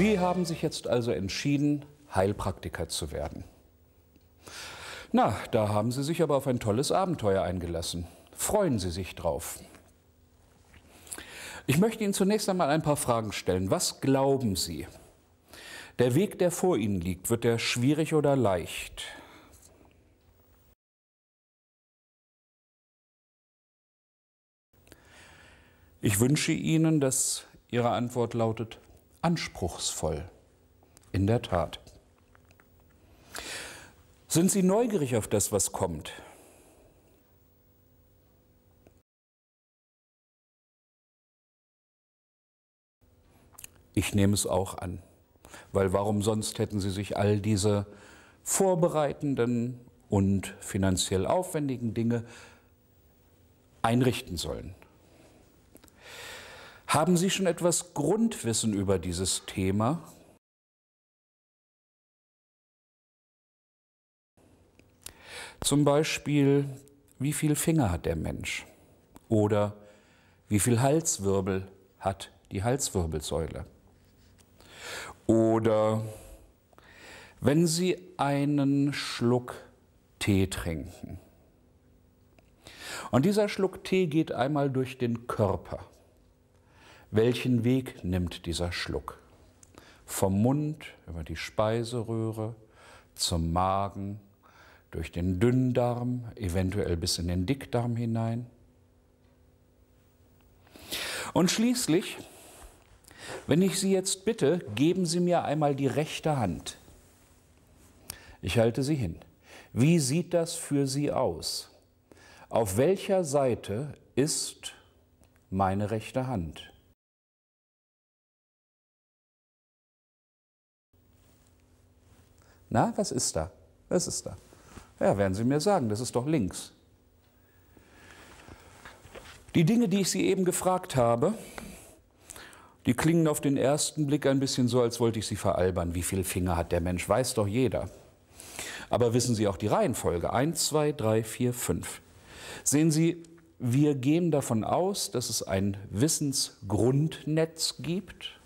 Sie haben sich jetzt also entschieden, Heilpraktiker zu werden. Na, da haben Sie sich aber auf ein tolles Abenteuer eingelassen. Freuen Sie sich drauf. Ich möchte Ihnen zunächst einmal ein paar Fragen stellen. Was glauben Sie? Der Weg, der vor Ihnen liegt, wird er schwierig oder leicht? Ich wünsche Ihnen, dass Ihre Antwort lautet anspruchsvoll. In der Tat. Sind Sie neugierig auf das, was kommt? Ich nehme es auch an, weil warum sonst hätten Sie sich all diese vorbereitenden und finanziell aufwendigen Dinge einrichten sollen? Haben Sie schon etwas Grundwissen über dieses Thema? Zum Beispiel, wie viele Finger hat der Mensch? Oder wie viel Halswirbel hat die Halswirbelsäule? Oder wenn Sie einen Schluck Tee trinken. Und dieser Schluck Tee geht einmal durch den Körper. Welchen Weg nimmt dieser Schluck? Vom Mund über die Speiseröhre zum Magen, durch den Dünndarm, eventuell bis in den Dickdarm hinein. Und schließlich, wenn ich Sie jetzt bitte, geben Sie mir einmal die rechte Hand. Ich halte sie hin. Wie sieht das für Sie aus? Auf welcher Seite ist meine rechte Hand? Na, was ist da? Was ist da? Ja, werden Sie mir sagen, das ist doch links. Die Dinge, die ich Sie eben gefragt habe, die klingen auf den ersten Blick ein bisschen so, als wollte ich Sie veralbern. Wie viele Finger hat der Mensch? Weiß doch jeder. Aber wissen Sie auch die Reihenfolge? Eins, zwei, drei, vier, fünf. Sehen Sie, wir gehen davon aus, dass es ein Wissensgrundnetz gibt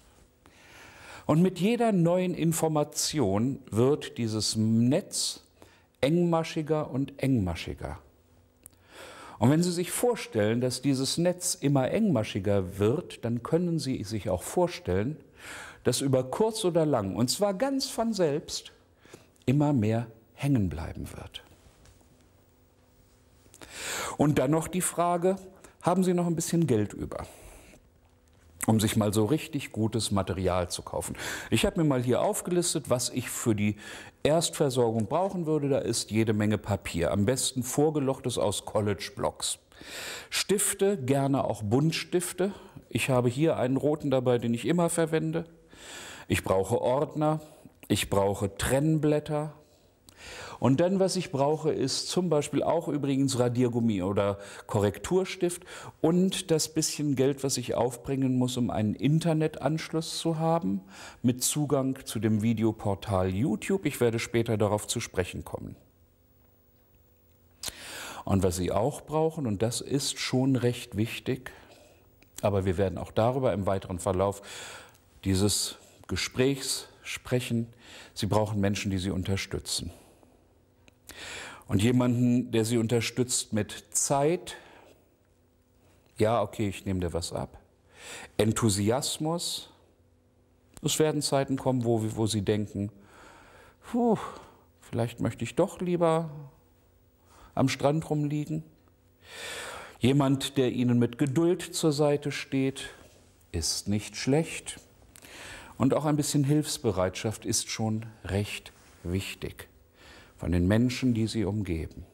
und mit jeder neuen Information wird dieses Netz engmaschiger und engmaschiger. Und wenn Sie sich vorstellen, dass dieses Netz immer engmaschiger wird, dann können Sie sich auch vorstellen, dass über kurz oder lang, und zwar ganz von selbst, immer mehr hängen bleiben wird. Und dann noch die Frage, haben Sie noch ein bisschen Geld über? um sich mal so richtig gutes Material zu kaufen. Ich habe mir mal hier aufgelistet, was ich für die Erstversorgung brauchen würde. Da ist jede Menge Papier, am besten vorgelochtes aus College-Blocks. Stifte, gerne auch Buntstifte. Ich habe hier einen roten dabei, den ich immer verwende. Ich brauche Ordner, ich brauche Trennblätter, und dann, was ich brauche, ist zum Beispiel auch übrigens Radiergummi oder Korrekturstift und das bisschen Geld, was ich aufbringen muss, um einen Internetanschluss zu haben mit Zugang zu dem Videoportal YouTube. Ich werde später darauf zu sprechen kommen. Und was Sie auch brauchen, und das ist schon recht wichtig, aber wir werden auch darüber im weiteren Verlauf dieses Gesprächs sprechen, Sie brauchen Menschen, die Sie unterstützen. Und jemanden, der sie unterstützt mit Zeit. Ja, okay, ich nehme dir was ab. Enthusiasmus. Es werden Zeiten kommen, wo, wo sie denken, puh, vielleicht möchte ich doch lieber am Strand rumliegen. Jemand, der ihnen mit Geduld zur Seite steht, ist nicht schlecht. Und auch ein bisschen Hilfsbereitschaft ist schon recht wichtig von den Menschen, die sie umgeben.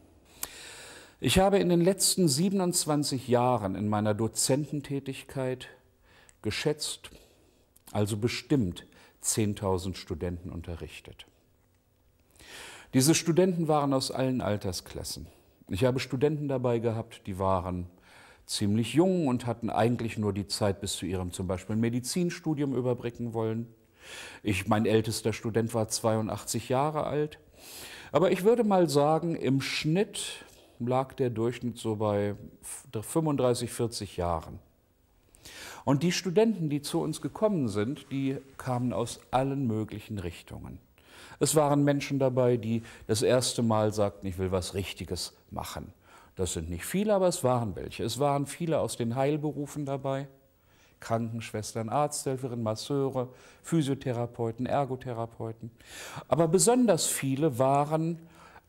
Ich habe in den letzten 27 Jahren in meiner Dozententätigkeit geschätzt, also bestimmt 10.000 Studenten unterrichtet. Diese Studenten waren aus allen Altersklassen. Ich habe Studenten dabei gehabt, die waren ziemlich jung und hatten eigentlich nur die Zeit bis zu ihrem zum Beispiel Medizinstudium überbrücken wollen. Ich, mein ältester Student war 82 Jahre alt. Aber ich würde mal sagen, im Schnitt lag der Durchschnitt so bei 35, 40 Jahren. Und die Studenten, die zu uns gekommen sind, die kamen aus allen möglichen Richtungen. Es waren Menschen dabei, die das erste Mal sagten, ich will was Richtiges machen. Das sind nicht viele, aber es waren welche. Es waren viele aus den Heilberufen dabei. Krankenschwestern, Arzthelferinnen, Masseure, Physiotherapeuten, Ergotherapeuten. Aber besonders viele waren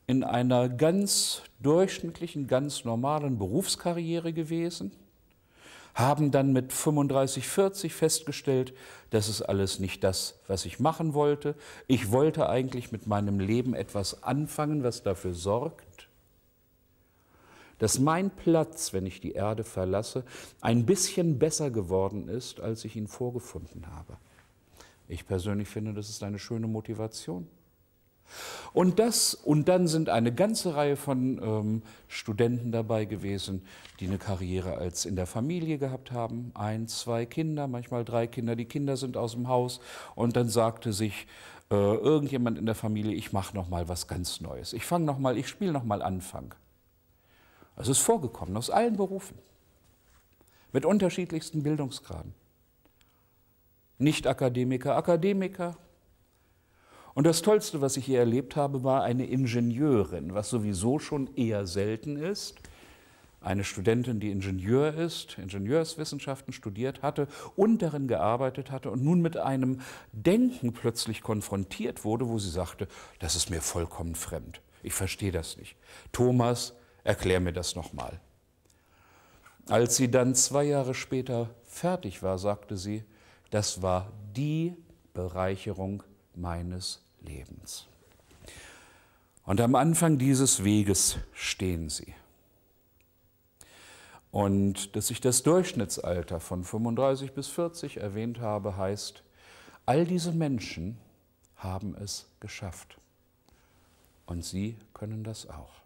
in einer ganz durchschnittlichen, ganz normalen Berufskarriere gewesen, haben dann mit 35, 40 festgestellt, das ist alles nicht das, was ich machen wollte. Ich wollte eigentlich mit meinem Leben etwas anfangen, was dafür sorgt, dass mein Platz, wenn ich die Erde verlasse, ein bisschen besser geworden ist, als ich ihn vorgefunden habe. Ich persönlich finde, das ist eine schöne Motivation. Und das und dann sind eine ganze Reihe von ähm, Studenten dabei gewesen, die eine Karriere als in der Familie gehabt haben, ein, zwei Kinder, manchmal drei Kinder. Die Kinder sind aus dem Haus und dann sagte sich äh, irgendjemand in der Familie: Ich mache noch mal was ganz Neues. Ich fange noch mal, ich spiele noch mal Anfang. Das ist vorgekommen aus allen Berufen, mit unterschiedlichsten Bildungsgraden. Nicht-Akademiker, Akademiker. Und das Tollste, was ich hier erlebt habe, war eine Ingenieurin, was sowieso schon eher selten ist. Eine Studentin, die Ingenieur ist, Ingenieurswissenschaften studiert hatte und darin gearbeitet hatte und nun mit einem Denken plötzlich konfrontiert wurde, wo sie sagte, das ist mir vollkommen fremd. Ich verstehe das nicht. Thomas erklär mir das nochmal. Als sie dann zwei Jahre später fertig war, sagte sie, das war die Bereicherung meines Lebens. Und am Anfang dieses Weges stehen sie. Und dass ich das Durchschnittsalter von 35 bis 40 erwähnt habe, heißt, all diese Menschen haben es geschafft. Und sie können das auch.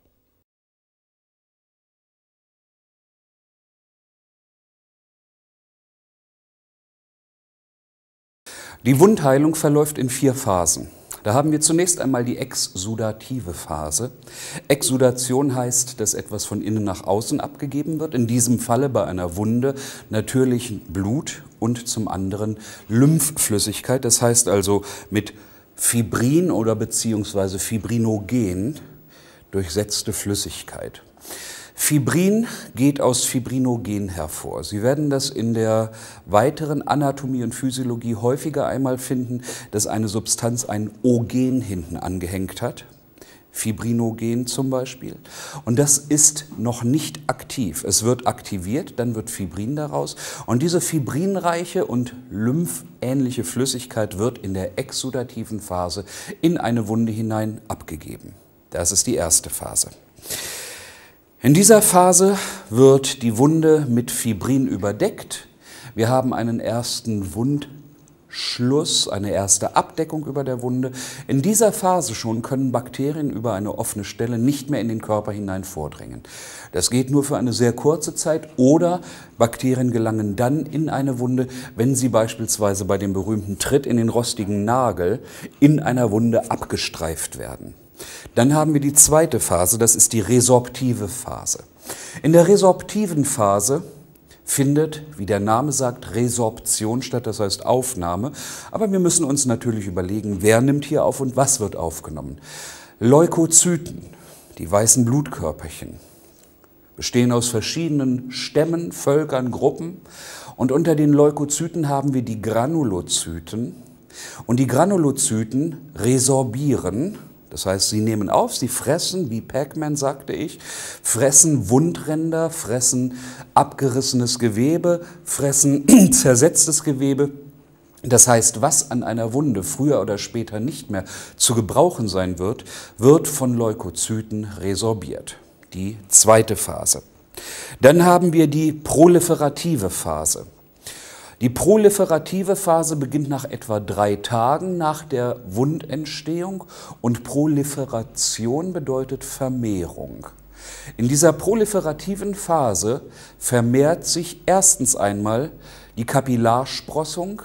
Die Wundheilung verläuft in vier Phasen. Da haben wir zunächst einmal die exsudative Phase. Exsudation heißt, dass etwas von innen nach außen abgegeben wird. In diesem Falle bei einer Wunde natürlich Blut und zum anderen Lymphflüssigkeit. Das heißt also mit Fibrin oder beziehungsweise Fibrinogen durchsetzte Flüssigkeit. Fibrin geht aus Fibrinogen hervor. Sie werden das in der weiteren Anatomie und Physiologie häufiger einmal finden, dass eine Substanz ein Ogen hinten angehängt hat. Fibrinogen zum Beispiel. Und das ist noch nicht aktiv. Es wird aktiviert, dann wird Fibrin daraus. Und diese fibrinreiche und lymphähnliche Flüssigkeit wird in der exudativen Phase in eine Wunde hinein abgegeben. Das ist die erste Phase. In dieser Phase wird die Wunde mit Fibrin überdeckt. Wir haben einen ersten Wundschluss, eine erste Abdeckung über der Wunde. In dieser Phase schon können Bakterien über eine offene Stelle nicht mehr in den Körper hinein vordringen. Das geht nur für eine sehr kurze Zeit oder Bakterien gelangen dann in eine Wunde, wenn sie beispielsweise bei dem berühmten Tritt in den rostigen Nagel in einer Wunde abgestreift werden. Dann haben wir die zweite Phase, das ist die resorptive Phase. In der resorptiven Phase findet, wie der Name sagt, Resorption statt, das heißt Aufnahme. Aber wir müssen uns natürlich überlegen, wer nimmt hier auf und was wird aufgenommen. Leukozyten, die weißen Blutkörperchen, bestehen aus verschiedenen Stämmen, Völkern, Gruppen. Und unter den Leukozyten haben wir die Granulozyten. Und die Granulozyten resorbieren das heißt, sie nehmen auf, sie fressen, wie Pac-Man sagte ich, fressen Wundränder, fressen abgerissenes Gewebe, fressen zersetztes Gewebe. Das heißt, was an einer Wunde früher oder später nicht mehr zu gebrauchen sein wird, wird von Leukozyten resorbiert. Die zweite Phase. Dann haben wir die proliferative Phase. Die proliferative Phase beginnt nach etwa drei Tagen nach der Wundentstehung und Proliferation bedeutet Vermehrung. In dieser proliferativen Phase vermehrt sich erstens einmal die Kapillarsprossung,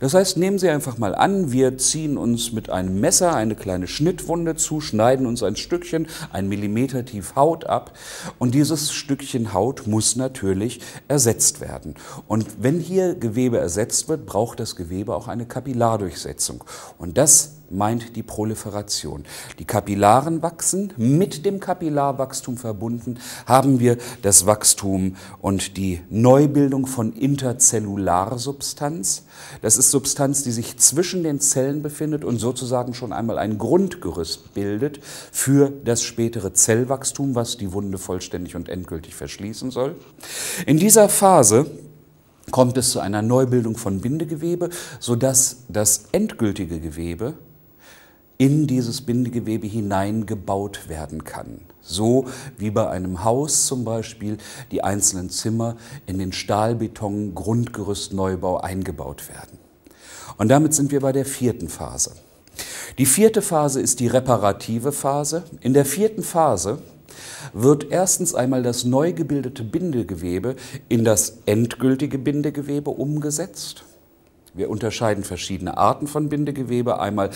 das heißt, nehmen Sie einfach mal an, wir ziehen uns mit einem Messer eine kleine Schnittwunde zu, schneiden uns ein Stückchen, ein Millimeter tief Haut ab und dieses Stückchen Haut muss natürlich ersetzt werden. Und wenn hier Gewebe ersetzt wird, braucht das Gewebe auch eine Kapillardurchsetzung. Und das meint die Proliferation. Die Kapillaren wachsen, mit dem Kapillarwachstum verbunden haben wir das Wachstum und die Neubildung von Interzellularsubstanz. Das ist Substanz, die sich zwischen den Zellen befindet und sozusagen schon einmal ein Grundgerüst bildet für das spätere Zellwachstum, was die Wunde vollständig und endgültig verschließen soll. In dieser Phase kommt es zu einer Neubildung von Bindegewebe, sodass das endgültige Gewebe in dieses Bindegewebe hineingebaut werden kann. So wie bei einem Haus zum Beispiel die einzelnen Zimmer in den Stahlbeton Grundgerüstneubau eingebaut werden. Und damit sind wir bei der vierten Phase. Die vierte Phase ist die reparative Phase. In der vierten Phase wird erstens einmal das neu gebildete Bindegewebe in das endgültige Bindegewebe umgesetzt. Wir unterscheiden verschiedene Arten von Bindegewebe. Einmal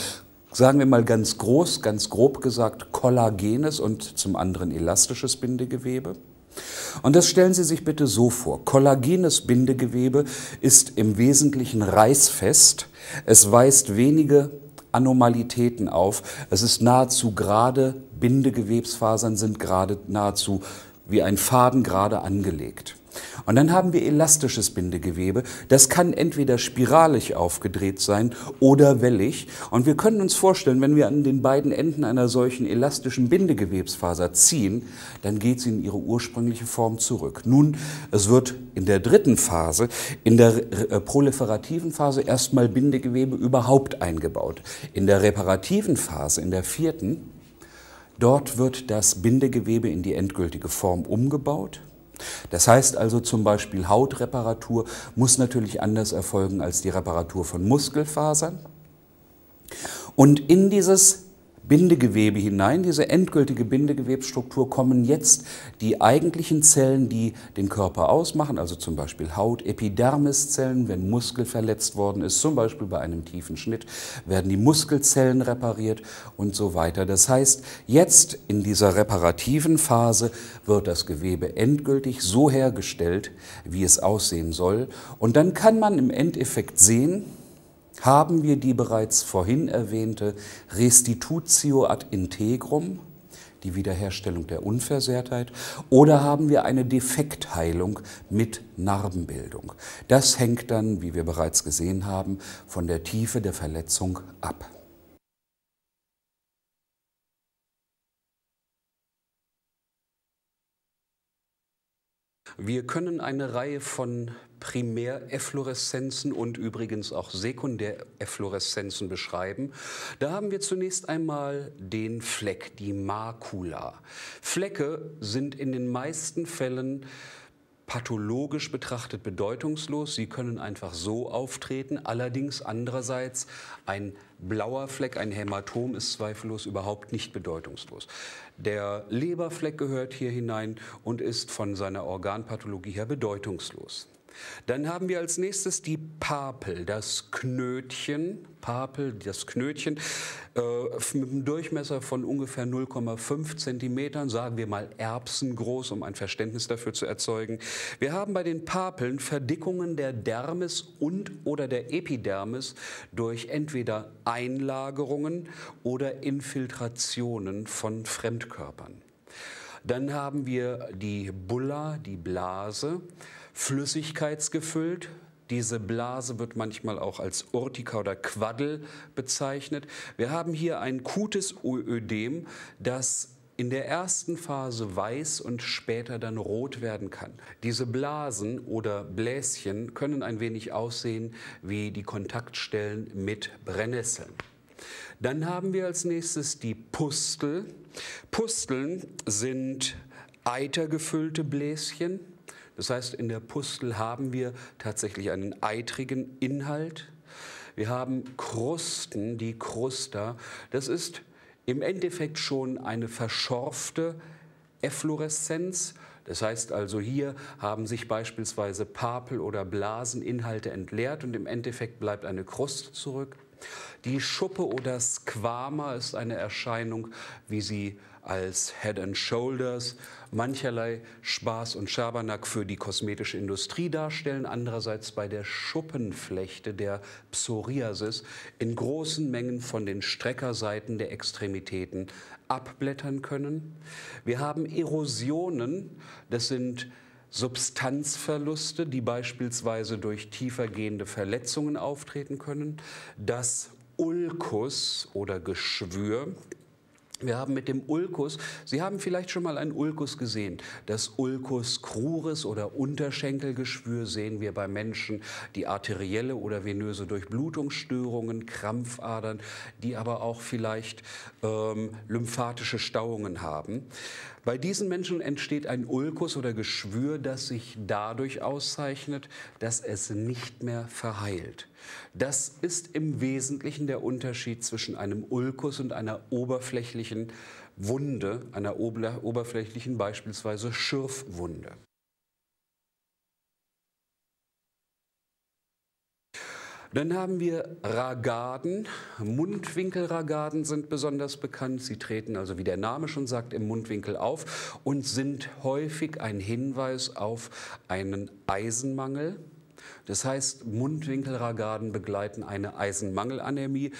sagen wir mal ganz groß, ganz grob gesagt, kollagenes und zum anderen elastisches Bindegewebe. Und das stellen Sie sich bitte so vor. Kollagenes Bindegewebe ist im Wesentlichen reißfest. Es weist wenige Anormalitäten auf. Es ist nahezu gerade, Bindegewebsfasern sind gerade nahezu wie ein Faden gerade angelegt. Und dann haben wir elastisches Bindegewebe. Das kann entweder spiralig aufgedreht sein oder wellig. Und wir können uns vorstellen, wenn wir an den beiden Enden einer solchen elastischen Bindegewebsfaser ziehen, dann geht sie in ihre ursprüngliche Form zurück. Nun, es wird in der dritten Phase, in der äh, proliferativen Phase erstmal Bindegewebe überhaupt eingebaut. In der reparativen Phase, in der vierten, dort wird das Bindegewebe in die endgültige Form umgebaut das heißt also zum Beispiel Hautreparatur muss natürlich anders erfolgen als die Reparatur von Muskelfasern. Und in dieses Bindegewebe hinein, diese endgültige Bindegewebsstruktur, kommen jetzt die eigentlichen Zellen, die den Körper ausmachen, also zum Beispiel Haut, Epidermiszellen, wenn Muskel verletzt worden ist, zum Beispiel bei einem tiefen Schnitt, werden die Muskelzellen repariert und so weiter. Das heißt, jetzt in dieser reparativen Phase wird das Gewebe endgültig so hergestellt, wie es aussehen soll. Und dann kann man im Endeffekt sehen, haben wir die bereits vorhin erwähnte Restitutio ad integrum, die Wiederherstellung der Unversehrtheit, oder haben wir eine Defektheilung mit Narbenbildung. Das hängt dann, wie wir bereits gesehen haben, von der Tiefe der Verletzung ab. Wir können eine Reihe von Primäreffloreszenzen und übrigens auch Sekundäreffloreszenzen beschreiben. Da haben wir zunächst einmal den Fleck, die Makula. Flecke sind in den meisten Fällen pathologisch betrachtet bedeutungslos. Sie können einfach so auftreten. Allerdings andererseits ein blauer Fleck, ein Hämatom ist zweifellos überhaupt nicht bedeutungslos. Der Leberfleck gehört hier hinein und ist von seiner Organpathologie her bedeutungslos. Dann haben wir als nächstes die Papel, das Knötchen. Papel, das Knötchen äh, mit einem Durchmesser von ungefähr 0,5 Zentimetern, sagen wir mal erbsengroß, um ein Verständnis dafür zu erzeugen. Wir haben bei den Papeln Verdickungen der Dermis und oder der Epidermis durch entweder Einlagerungen oder Infiltrationen von Fremdkörpern. Dann haben wir die Bulla, die Blase flüssigkeitsgefüllt. Diese Blase wird manchmal auch als Urtika oder Quaddel bezeichnet. Wir haben hier ein kutes Ödem, das in der ersten Phase weiß und später dann rot werden kann. Diese Blasen oder Bläschen können ein wenig aussehen wie die Kontaktstellen mit Brennnesseln. Dann haben wir als nächstes die Pustel. Pusteln sind eitergefüllte Bläschen das heißt, in der Pustel haben wir tatsächlich einen eitrigen Inhalt. Wir haben Krusten, die Krusta. Das ist im Endeffekt schon eine verschorfte Effloreszenz. Das heißt also, hier haben sich beispielsweise Papel- oder Blaseninhalte entleert und im Endeffekt bleibt eine Kruste zurück. Die Schuppe oder Squama ist eine Erscheinung, wie sie als Head and Shoulders mancherlei Spaß und Schabernack für die kosmetische Industrie darstellen, andererseits bei der Schuppenflechte der Psoriasis in großen Mengen von den Streckerseiten der Extremitäten abblättern können. Wir haben Erosionen, das sind Substanzverluste, die beispielsweise durch tiefergehende Verletzungen auftreten können. Das Ulkus oder Geschwür wir haben mit dem Ulkus, Sie haben vielleicht schon mal einen Ulkus gesehen. Das Ulkus cruris oder Unterschenkelgeschwür sehen wir bei Menschen, die arterielle oder venöse Durchblutungsstörungen, Krampfadern, die aber auch vielleicht ähm, lymphatische Stauungen haben. Bei diesen Menschen entsteht ein Ulkus oder Geschwür, das sich dadurch auszeichnet, dass es nicht mehr verheilt. Das ist im Wesentlichen der Unterschied zwischen einem Ulkus und einer oberflächlichen Wunde, einer oberflächlichen beispielsweise Schürfwunde. Dann haben wir Ragaden. Mundwinkelragaden sind besonders bekannt. Sie treten also, wie der Name schon sagt, im Mundwinkel auf und sind häufig ein Hinweis auf einen Eisenmangel das heißt, Mundwinkelragaden begleiten eine Eisenmangelanämie.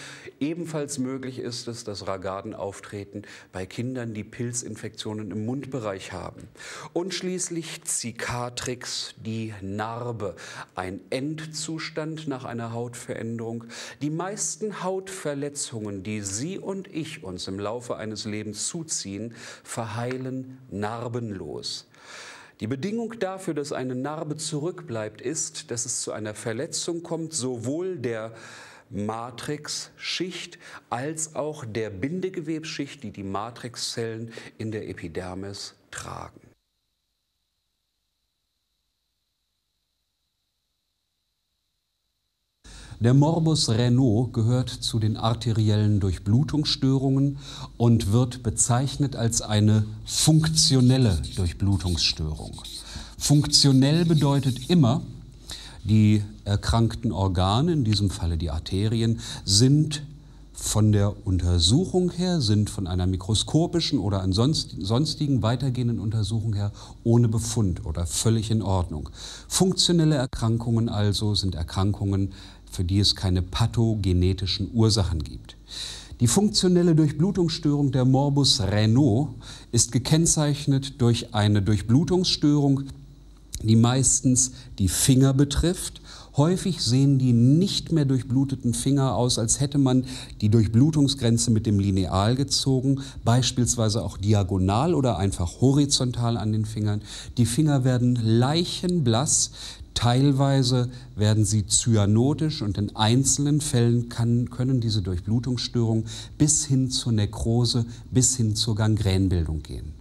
Ebenfalls möglich ist es, dass Ragaden auftreten bei Kindern, die Pilzinfektionen im Mundbereich haben. Und schließlich Zikatrix, die Narbe, ein Endzustand nach einer Hautveränderung. Die meisten Hautverletzungen, die Sie und ich uns im Laufe eines Lebens zuziehen, verheilen narbenlos. Die Bedingung dafür, dass eine Narbe zurückbleibt, ist, dass es zu einer Verletzung kommt, sowohl der Matrixschicht als auch der Bindegewebsschicht, die die Matrixzellen in der Epidermis tragen. Der Morbus Renault gehört zu den arteriellen Durchblutungsstörungen und wird bezeichnet als eine funktionelle Durchblutungsstörung. Funktionell bedeutet immer, die erkrankten Organe, in diesem Falle die Arterien, sind von der Untersuchung her, sind von einer mikroskopischen oder an sonstigen weitergehenden Untersuchung her ohne Befund oder völlig in Ordnung. Funktionelle Erkrankungen also sind Erkrankungen, für die es keine pathogenetischen Ursachen gibt. Die funktionelle Durchblutungsstörung der Morbus Renault ist gekennzeichnet durch eine Durchblutungsstörung, die meistens die Finger betrifft. Häufig sehen die nicht mehr durchbluteten Finger aus, als hätte man die Durchblutungsgrenze mit dem Lineal gezogen, beispielsweise auch diagonal oder einfach horizontal an den Fingern. Die Finger werden leichenblass, Teilweise werden sie cyanotisch und in einzelnen Fällen kann, können diese Durchblutungsstörungen bis hin zur Nekrose, bis hin zur Gangränbildung gehen.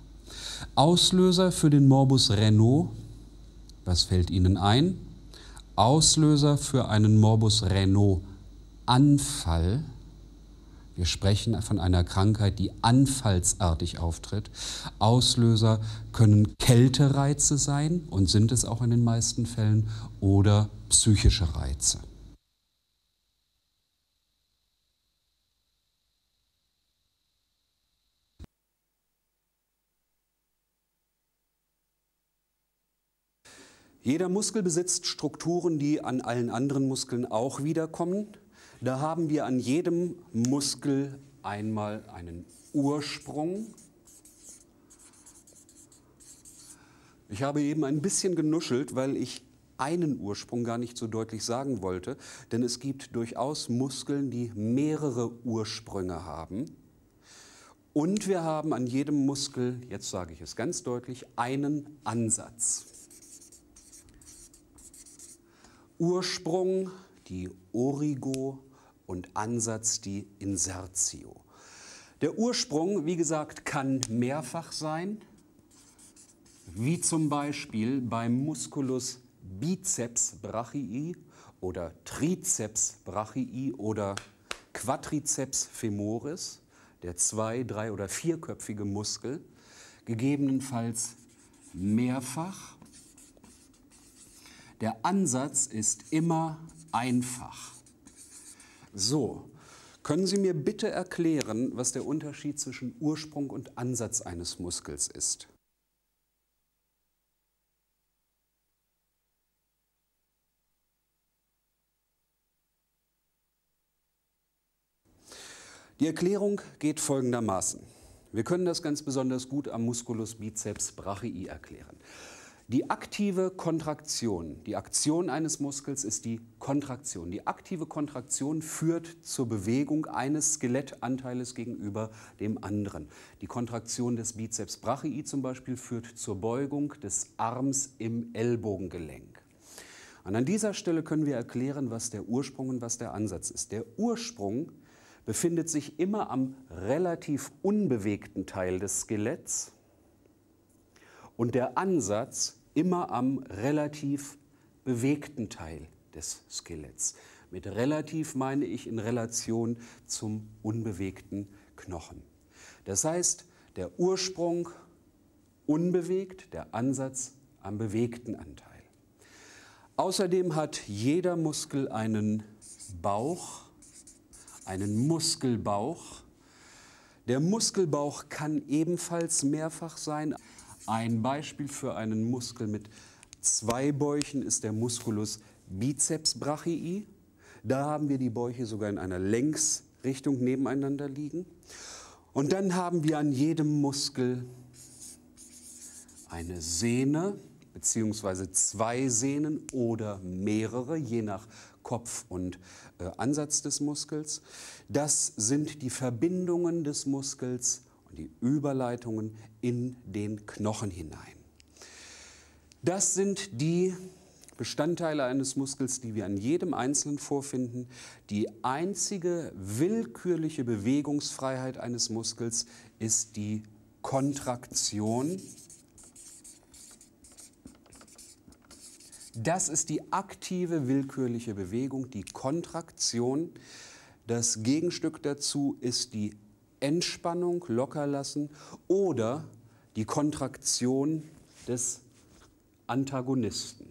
Auslöser für den Morbus Renault, was fällt Ihnen ein? Auslöser für einen Morbus Renault Anfall wir sprechen von einer Krankheit, die anfallsartig auftritt. Auslöser können Kältereize sein und sind es auch in den meisten Fällen oder psychische Reize. Jeder Muskel besitzt Strukturen, die an allen anderen Muskeln auch wiederkommen. Da haben wir an jedem Muskel einmal einen Ursprung. Ich habe eben ein bisschen genuschelt, weil ich einen Ursprung gar nicht so deutlich sagen wollte, denn es gibt durchaus Muskeln, die mehrere Ursprünge haben. Und wir haben an jedem Muskel, jetzt sage ich es ganz deutlich, einen Ansatz. Ursprung, die Origo, und Ansatz die Insertio. Der Ursprung, wie gesagt, kann mehrfach sein, wie zum Beispiel beim Musculus biceps brachii oder Trizeps brachii oder quadriceps femoris, der zwei-, drei- oder vierköpfige Muskel, gegebenenfalls mehrfach. Der Ansatz ist immer einfach. So, können Sie mir bitte erklären, was der Unterschied zwischen Ursprung und Ansatz eines Muskels ist? Die Erklärung geht folgendermaßen. Wir können das ganz besonders gut am Musculus biceps brachii erklären. Die aktive Kontraktion, die Aktion eines Muskels ist die Kontraktion. Die aktive Kontraktion führt zur Bewegung eines Skelettanteils gegenüber dem anderen. Die Kontraktion des Bizeps brachii zum Beispiel führt zur Beugung des Arms im Ellbogengelenk. Und an dieser Stelle können wir erklären, was der Ursprung und was der Ansatz ist. Der Ursprung befindet sich immer am relativ unbewegten Teil des Skeletts und der Ansatz immer am relativ bewegten Teil des Skeletts. Mit relativ meine ich in Relation zum unbewegten Knochen. Das heißt, der Ursprung unbewegt, der Ansatz am bewegten Anteil. Außerdem hat jeder Muskel einen Bauch, einen Muskelbauch. Der Muskelbauch kann ebenfalls mehrfach sein. Ein Beispiel für einen Muskel mit zwei Bäuchen ist der Musculus biceps brachii. Da haben wir die Bäuche sogar in einer Längsrichtung nebeneinander liegen. Und dann haben wir an jedem Muskel eine Sehne beziehungsweise zwei Sehnen oder mehrere, je nach Kopf und äh, Ansatz des Muskels. Das sind die Verbindungen des Muskels die Überleitungen in den Knochen hinein. Das sind die Bestandteile eines Muskels, die wir an jedem Einzelnen vorfinden. Die einzige willkürliche Bewegungsfreiheit eines Muskels ist die Kontraktion. Das ist die aktive willkürliche Bewegung, die Kontraktion. Das Gegenstück dazu ist die Entspannung lockerlassen oder die Kontraktion des Antagonisten.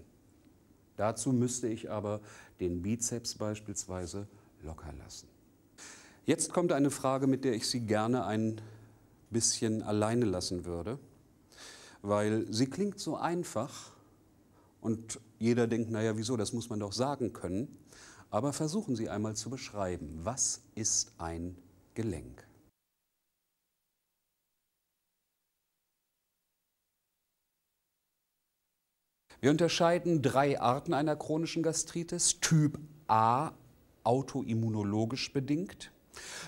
Dazu müsste ich aber den Bizeps beispielsweise locker lassen. Jetzt kommt eine Frage, mit der ich Sie gerne ein bisschen alleine lassen würde, weil sie klingt so einfach und jeder denkt, naja, wieso, das muss man doch sagen können. Aber versuchen Sie einmal zu beschreiben, was ist ein Gelenk? Wir unterscheiden drei Arten einer chronischen Gastritis. Typ A, autoimmunologisch bedingt.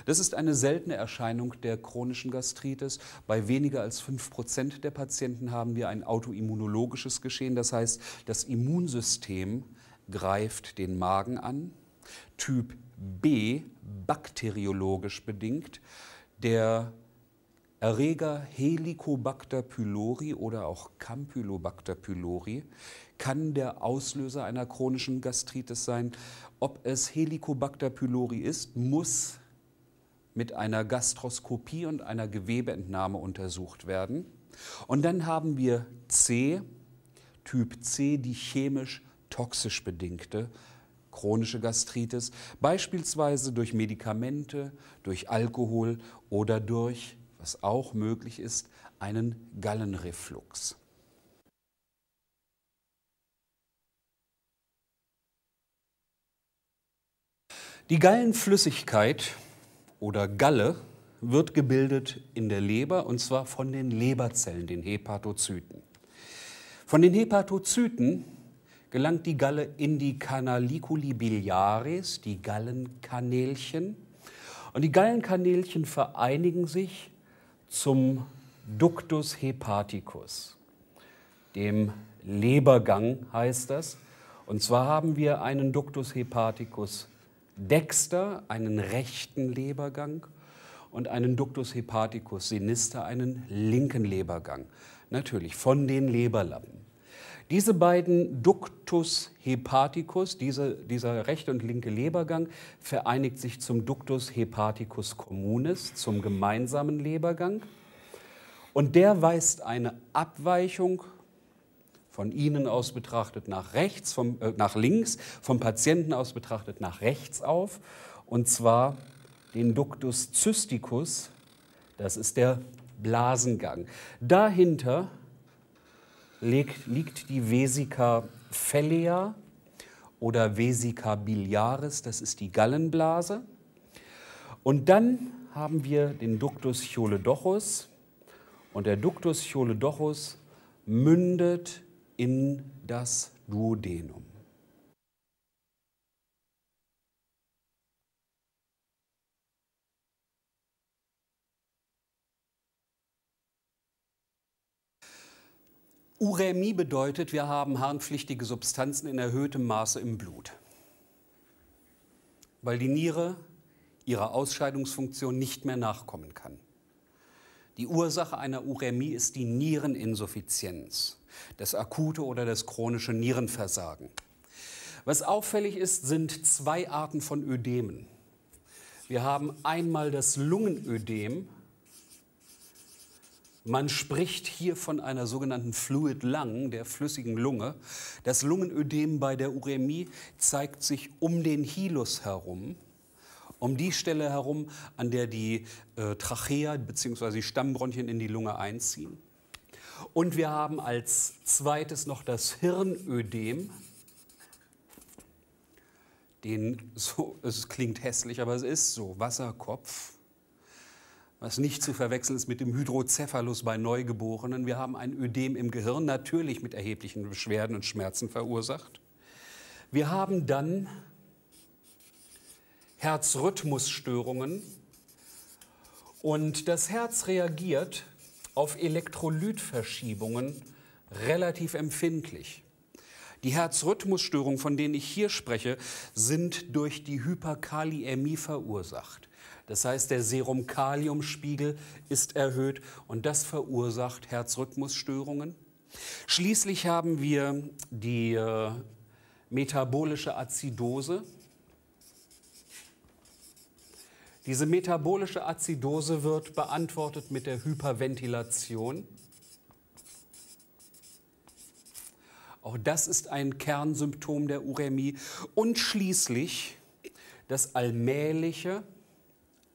Das ist eine seltene Erscheinung der chronischen Gastritis. Bei weniger als 5% der Patienten haben wir ein autoimmunologisches Geschehen. Das heißt, das Immunsystem greift den Magen an. Typ B, bakteriologisch bedingt. Der Erreger Helicobacter pylori oder auch Campylobacter pylori kann der Auslöser einer chronischen Gastritis sein. Ob es Helicobacter pylori ist, muss mit einer Gastroskopie und einer Gewebeentnahme untersucht werden. Und dann haben wir C, Typ C, die chemisch toxisch bedingte chronische Gastritis, beispielsweise durch Medikamente, durch Alkohol oder durch was auch möglich ist, einen Gallenreflux. Die Gallenflüssigkeit oder Galle wird gebildet in der Leber und zwar von den Leberzellen, den Hepatozyten. Von den Hepatozyten gelangt die Galle in die Canaliculi biliaris, die Gallenkanälchen. Und die Gallenkanälchen vereinigen sich zum Ductus hepaticus, dem Lebergang heißt das. Und zwar haben wir einen Ductus hepaticus dexter, einen rechten Lebergang, und einen Ductus hepaticus sinister, einen linken Lebergang. Natürlich von den Leberlappen. Diese beiden Ductus hepaticus, diese, dieser rechte und linke Lebergang, vereinigt sich zum Ductus hepaticus communis, zum gemeinsamen Lebergang. Und der weist eine Abweichung von Ihnen aus betrachtet nach rechts, vom, äh, nach links, vom Patienten aus betrachtet nach rechts auf, und zwar den Ductus cysticus, das ist der Blasengang. Dahinter liegt, liegt die Vesica fellea oder Vesica biliaris, das ist die Gallenblase. Und dann haben wir den Ductus chioledochus und der Ductus chioledochus mündet in das Duodenum. Uremie bedeutet, wir haben harnpflichtige Substanzen in erhöhtem Maße im Blut, weil die Niere ihrer Ausscheidungsfunktion nicht mehr nachkommen kann. Die Ursache einer Uremie ist die Niereninsuffizienz, das akute oder das chronische Nierenversagen. Was auffällig ist, sind zwei Arten von Ödemen. Wir haben einmal das Lungenödem, man spricht hier von einer sogenannten Fluid Lung, der flüssigen Lunge. Das Lungenödem bei der Uremie zeigt sich um den Hilus herum, um die Stelle herum, an der die äh, Trachea bzw. die Stammbronchien in die Lunge einziehen. Und wir haben als zweites noch das Hirnödem. Den, so, es klingt hässlich, aber es ist so, Wasserkopf was nicht zu verwechseln ist mit dem Hydrocephalus bei Neugeborenen. Wir haben ein Ödem im Gehirn, natürlich mit erheblichen Beschwerden und Schmerzen verursacht. Wir haben dann Herzrhythmusstörungen und das Herz reagiert auf Elektrolytverschiebungen relativ empfindlich. Die Herzrhythmusstörungen, von denen ich hier spreche, sind durch die Hyperkaliämie verursacht. Das heißt, der serum spiegel ist erhöht und das verursacht Herzrhythmusstörungen. Schließlich haben wir die äh, metabolische Azidose. Diese metabolische Azidose wird beantwortet mit der Hyperventilation. Auch das ist ein Kernsymptom der Uremie. Und schließlich das allmähliche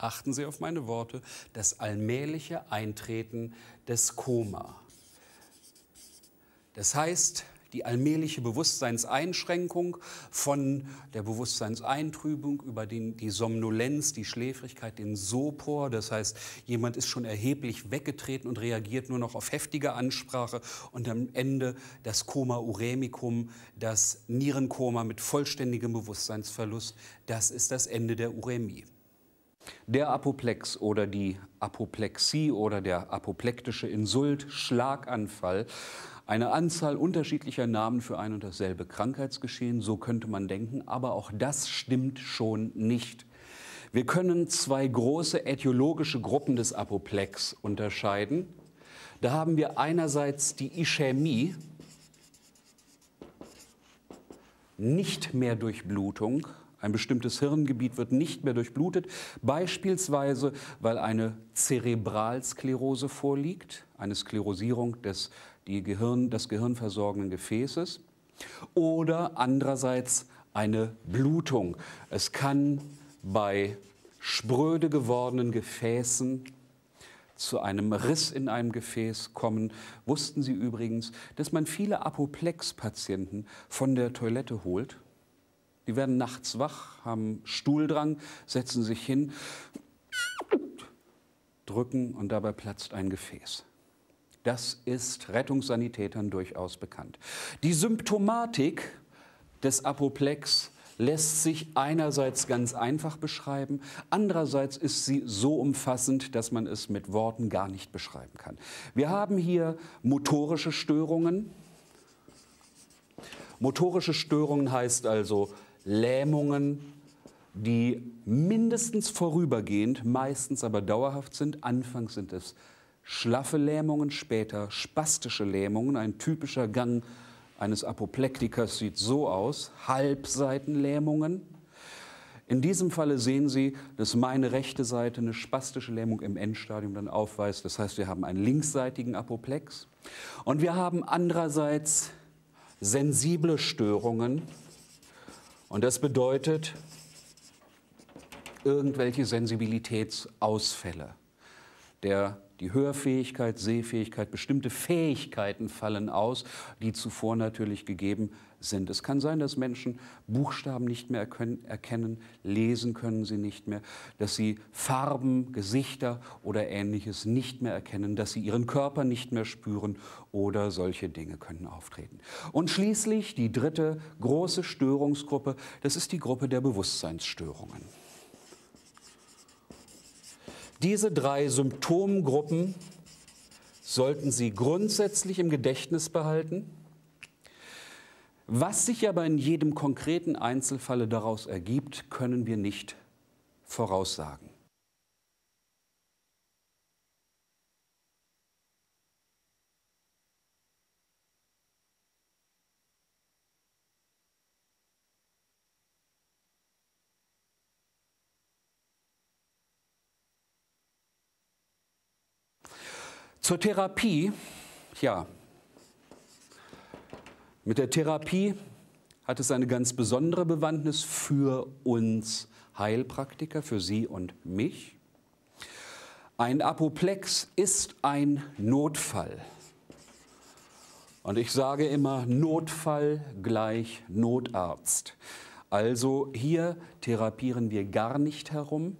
achten Sie auf meine Worte, das allmähliche Eintreten des Koma. Das heißt, die allmähliche Bewusstseinseinschränkung von der Bewusstseinseintrübung über den, die Somnolenz, die Schläfrigkeit, den Sopor. Das heißt, jemand ist schon erheblich weggetreten und reagiert nur noch auf heftige Ansprache und am Ende das Koma uremicum, das Nierenkoma mit vollständigem Bewusstseinsverlust. Das ist das Ende der Uremie. Der Apoplex oder die Apoplexie oder der apoplektische Insult, Schlaganfall, eine Anzahl unterschiedlicher Namen für ein und dasselbe Krankheitsgeschehen, so könnte man denken, aber auch das stimmt schon nicht. Wir können zwei große ätiologische Gruppen des Apoplex unterscheiden. Da haben wir einerseits die Ischämie, nicht mehr Durchblutung, ein bestimmtes Hirngebiet wird nicht mehr durchblutet, beispielsweise weil eine Zerebralsklerose vorliegt, eine Sklerosierung des die Gehirn, das Gehirn versorgenden Gefäßes, oder andererseits eine Blutung. Es kann bei spröde gewordenen Gefäßen zu einem Riss in einem Gefäß kommen. Wussten Sie übrigens, dass man viele Apoplexpatienten von der Toilette holt die werden nachts wach, haben Stuhldrang, setzen sich hin, drücken und dabei platzt ein Gefäß. Das ist Rettungssanitätern durchaus bekannt. Die Symptomatik des Apoplex lässt sich einerseits ganz einfach beschreiben, andererseits ist sie so umfassend, dass man es mit Worten gar nicht beschreiben kann. Wir haben hier motorische Störungen. Motorische Störungen heißt also Lähmungen, die mindestens vorübergehend, meistens aber dauerhaft sind. Anfangs sind es schlaffe Lähmungen, später spastische Lähmungen. Ein typischer Gang eines Apoplektikers sieht so aus, Halbseitenlähmungen. In diesem Falle sehen Sie, dass meine rechte Seite eine spastische Lähmung im Endstadium dann aufweist. Das heißt, wir haben einen linksseitigen Apoplex. Und wir haben andererseits sensible Störungen, und das bedeutet irgendwelche Sensibilitätsausfälle. Der, die Hörfähigkeit, Sehfähigkeit, bestimmte Fähigkeiten fallen aus, die zuvor natürlich gegeben sind. Es kann sein, dass Menschen Buchstaben nicht mehr erkennen, lesen können sie nicht mehr, dass sie Farben, Gesichter oder ähnliches nicht mehr erkennen, dass sie ihren Körper nicht mehr spüren oder solche Dinge können auftreten. Und schließlich die dritte große Störungsgruppe, das ist die Gruppe der Bewusstseinsstörungen. Diese drei Symptomgruppen sollten Sie grundsätzlich im Gedächtnis behalten was sich aber in jedem konkreten Einzelfalle daraus ergibt, können wir nicht voraussagen. Zur Therapie, ja, mit der Therapie hat es eine ganz besondere Bewandtnis für uns Heilpraktiker, für Sie und mich. Ein Apoplex ist ein Notfall. Und ich sage immer Notfall gleich Notarzt. Also hier therapieren wir gar nicht herum,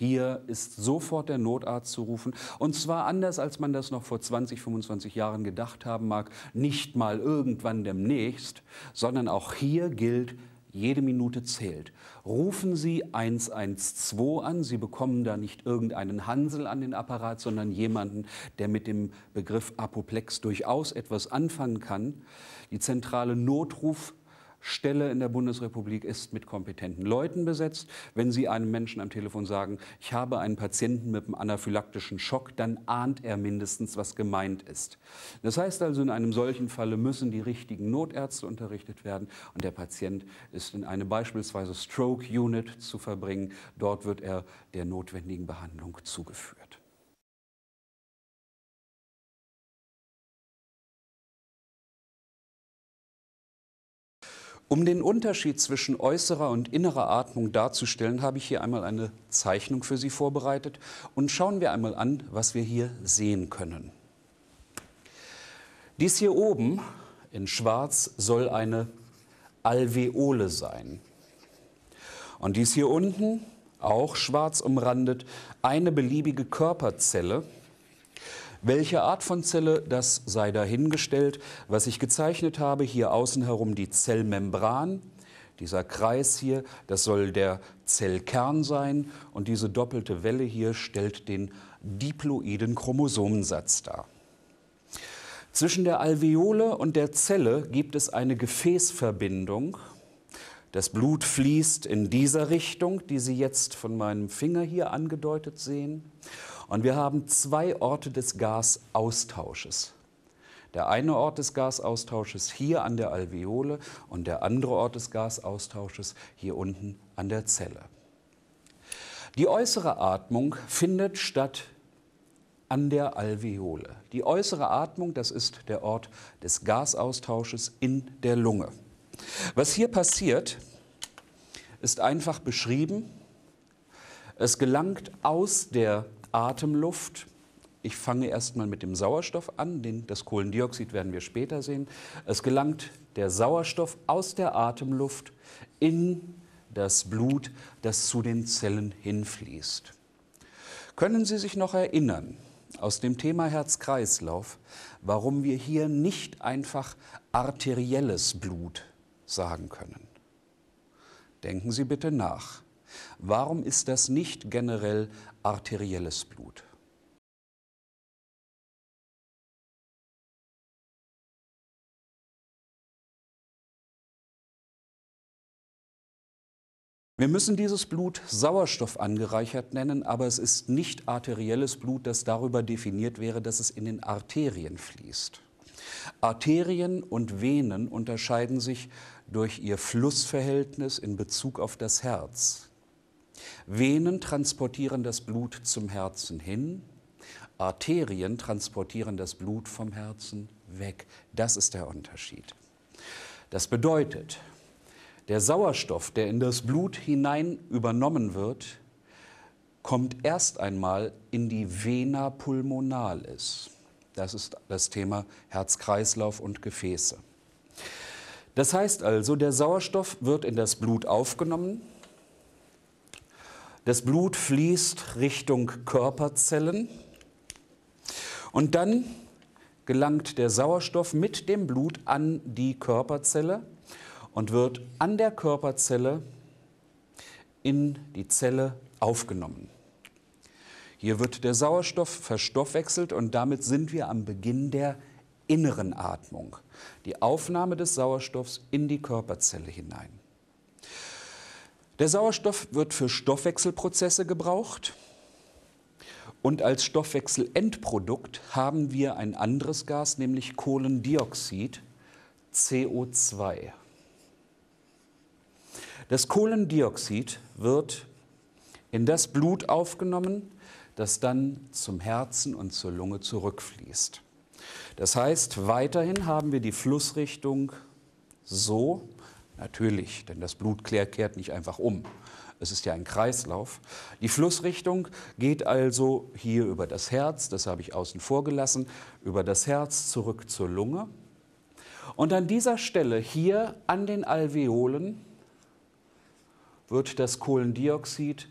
hier ist sofort der Notarzt zu rufen. Und zwar anders, als man das noch vor 20, 25 Jahren gedacht haben mag. Nicht mal irgendwann demnächst, sondern auch hier gilt, jede Minute zählt. Rufen Sie 112 an. Sie bekommen da nicht irgendeinen Hansel an den Apparat, sondern jemanden, der mit dem Begriff Apoplex durchaus etwas anfangen kann. Die zentrale Notruf Stelle in der Bundesrepublik ist mit kompetenten Leuten besetzt. Wenn Sie einem Menschen am Telefon sagen, ich habe einen Patienten mit einem anaphylaktischen Schock, dann ahnt er mindestens, was gemeint ist. Das heißt also, in einem solchen Falle müssen die richtigen Notärzte unterrichtet werden und der Patient ist in eine beispielsweise Stroke Unit zu verbringen. Dort wird er der notwendigen Behandlung zugeführt. Um den Unterschied zwischen äußerer und innerer Atmung darzustellen, habe ich hier einmal eine Zeichnung für Sie vorbereitet und schauen wir einmal an, was wir hier sehen können. Dies hier oben in schwarz soll eine Alveole sein. Und dies hier unten, auch schwarz umrandet, eine beliebige Körperzelle, welche Art von Zelle, das sei dahingestellt. Was ich gezeichnet habe, hier außen herum die Zellmembran, dieser Kreis hier, das soll der Zellkern sein und diese doppelte Welle hier stellt den diploiden Chromosomensatz dar. Zwischen der Alveole und der Zelle gibt es eine Gefäßverbindung. Das Blut fließt in dieser Richtung, die Sie jetzt von meinem Finger hier angedeutet sehen. Und wir haben zwei Orte des Gasaustausches. Der eine Ort des Gasaustausches hier an der Alveole und der andere Ort des Gasaustausches hier unten an der Zelle. Die äußere Atmung findet statt an der Alveole. Die äußere Atmung, das ist der Ort des Gasaustausches in der Lunge. Was hier passiert, ist einfach beschrieben. Es gelangt aus der Atemluft. Ich fange erstmal mit dem Sauerstoff an, den, das Kohlendioxid werden wir später sehen. Es gelangt der Sauerstoff aus der Atemluft in das Blut, das zu den Zellen hinfließt. Können Sie sich noch erinnern aus dem Thema Herz-Kreislauf, warum wir hier nicht einfach arterielles Blut sagen können? Denken Sie bitte nach. Warum ist das nicht generell arterielles Blut. Wir müssen dieses Blut Sauerstoff angereichert nennen, aber es ist nicht arterielles Blut, das darüber definiert wäre, dass es in den Arterien fließt. Arterien und Venen unterscheiden sich durch ihr Flussverhältnis in Bezug auf das Herz. Venen transportieren das Blut zum Herzen hin, Arterien transportieren das Blut vom Herzen weg. Das ist der Unterschied. Das bedeutet, der Sauerstoff, der in das Blut hinein übernommen wird, kommt erst einmal in die Vena pulmonalis. Das ist das Thema Herzkreislauf und Gefäße. Das heißt also, der Sauerstoff wird in das Blut aufgenommen, das Blut fließt Richtung Körperzellen und dann gelangt der Sauerstoff mit dem Blut an die Körperzelle und wird an der Körperzelle in die Zelle aufgenommen. Hier wird der Sauerstoff verstoffwechselt und damit sind wir am Beginn der inneren Atmung, die Aufnahme des Sauerstoffs in die Körperzelle hinein. Der Sauerstoff wird für Stoffwechselprozesse gebraucht. Und als Stoffwechselendprodukt haben wir ein anderes Gas, nämlich Kohlendioxid, CO2. Das Kohlendioxid wird in das Blut aufgenommen, das dann zum Herzen und zur Lunge zurückfließt. Das heißt, weiterhin haben wir die Flussrichtung so, Natürlich, denn das Blut kehrt nicht einfach um. Es ist ja ein Kreislauf. Die Flussrichtung geht also hier über das Herz, das habe ich außen vor gelassen, über das Herz zurück zur Lunge. Und an dieser Stelle hier an den Alveolen wird das Kohlendioxid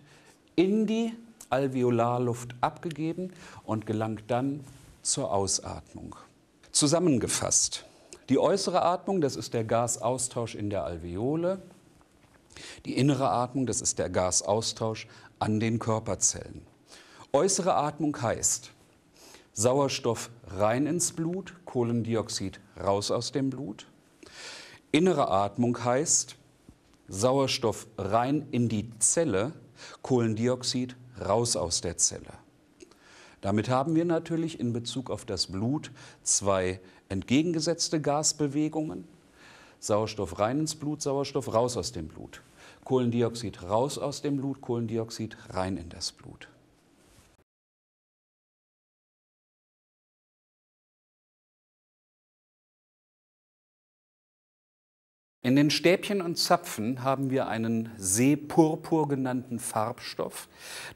in die Alveolarluft abgegeben und gelangt dann zur Ausatmung. Zusammengefasst, die äußere Atmung, das ist der Gasaustausch in der Alveole. Die innere Atmung, das ist der Gasaustausch an den Körperzellen. Äußere Atmung heißt Sauerstoff rein ins Blut, Kohlendioxid raus aus dem Blut. Innere Atmung heißt Sauerstoff rein in die Zelle, Kohlendioxid raus aus der Zelle. Damit haben wir natürlich in Bezug auf das Blut zwei entgegengesetzte Gasbewegungen. Sauerstoff rein ins Blut, Sauerstoff raus aus dem Blut. Kohlendioxid raus aus dem Blut, Kohlendioxid rein in das Blut. In den Stäbchen und Zapfen haben wir einen Seepurpur genannten Farbstoff,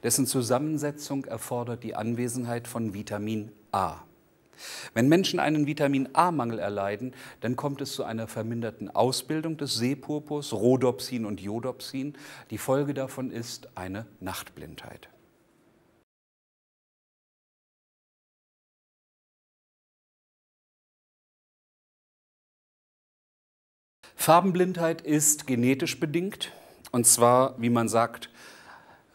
dessen Zusammensetzung erfordert die Anwesenheit von Vitamin A. Wenn Menschen einen Vitamin-A-Mangel erleiden, dann kommt es zu einer verminderten Ausbildung des Seepurpurs, Rhodopsin und Jodopsin. Die Folge davon ist eine Nachtblindheit. Farbenblindheit ist genetisch bedingt, und zwar, wie man sagt,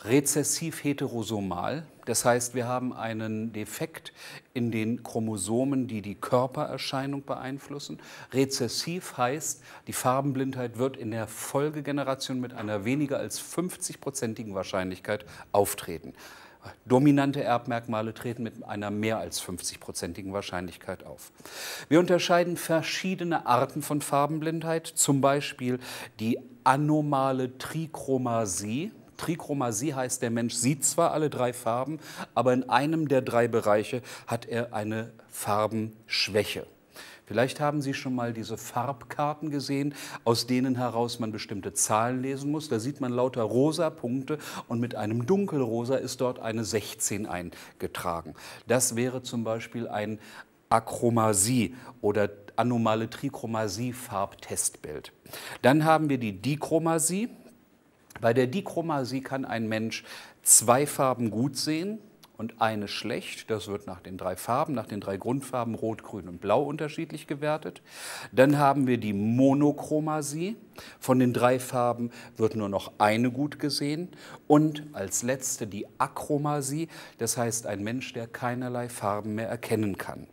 rezessiv heterosomal. Das heißt, wir haben einen Defekt in den Chromosomen, die die Körpererscheinung beeinflussen. Rezessiv heißt, die Farbenblindheit wird in der Folgegeneration mit einer weniger als 50-prozentigen Wahrscheinlichkeit auftreten. Dominante Erbmerkmale treten mit einer mehr als 50-prozentigen Wahrscheinlichkeit auf. Wir unterscheiden verschiedene Arten von Farbenblindheit, zum Beispiel die anomale Trichromasie, Trichromasie heißt, der Mensch sieht zwar alle drei Farben, aber in einem der drei Bereiche hat er eine Farbenschwäche. Vielleicht haben Sie schon mal diese Farbkarten gesehen, aus denen heraus man bestimmte Zahlen lesen muss. Da sieht man lauter rosa Punkte und mit einem dunkelrosa ist dort eine 16 eingetragen. Das wäre zum Beispiel ein Achromasie oder anomale Trichromasie-Farbtestbild. Dann haben wir die Dichromasie. Bei der Dichromasie kann ein Mensch zwei Farben gut sehen und eine schlecht. Das wird nach den drei Farben, nach den drei Grundfarben Rot, Grün und Blau unterschiedlich gewertet. Dann haben wir die Monochromasie. Von den drei Farben wird nur noch eine gut gesehen. Und als letzte die Achromasie, das heißt ein Mensch, der keinerlei Farben mehr erkennen kann.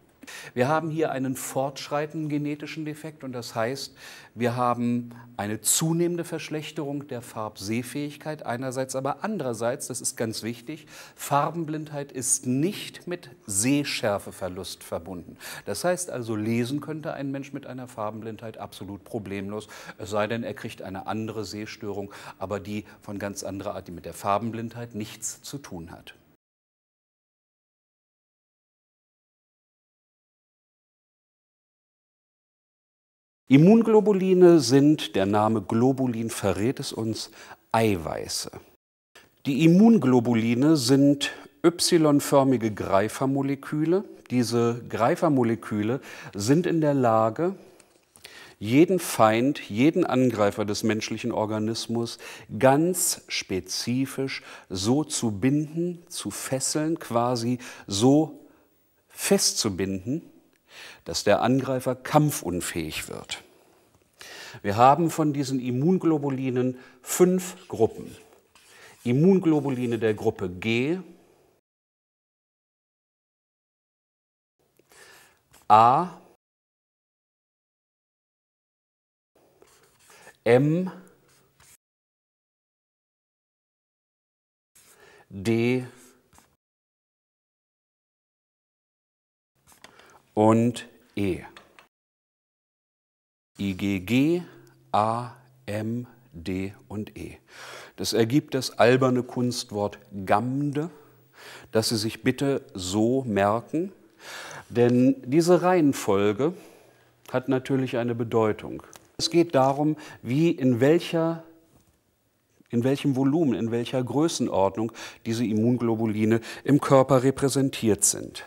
Wir haben hier einen fortschreitenden genetischen Defekt und das heißt, wir haben eine zunehmende Verschlechterung der Farbsehfähigkeit einerseits, aber andererseits, das ist ganz wichtig, Farbenblindheit ist nicht mit Sehschärfeverlust verbunden. Das heißt also, lesen könnte ein Mensch mit einer Farbenblindheit absolut problemlos, es sei denn, er kriegt eine andere Sehstörung, aber die von ganz anderer Art, die mit der Farbenblindheit nichts zu tun hat. Immunglobuline sind, der Name Globulin verrät es uns, Eiweiße. Die Immunglobuline sind y-förmige Greifermoleküle. Diese Greifermoleküle sind in der Lage, jeden Feind, jeden Angreifer des menschlichen Organismus ganz spezifisch so zu binden, zu fesseln, quasi so festzubinden, dass der Angreifer kampfunfähig wird. Wir haben von diesen Immunglobulinen fünf Gruppen. Immunglobuline der Gruppe G, A, M, D und E. IGG, A, M, D und E. Das ergibt das alberne Kunstwort Gamde, das Sie sich bitte so merken, denn diese Reihenfolge hat natürlich eine Bedeutung. Es geht darum, wie in welcher in welchem Volumen, in welcher Größenordnung diese Immunglobuline im Körper repräsentiert sind.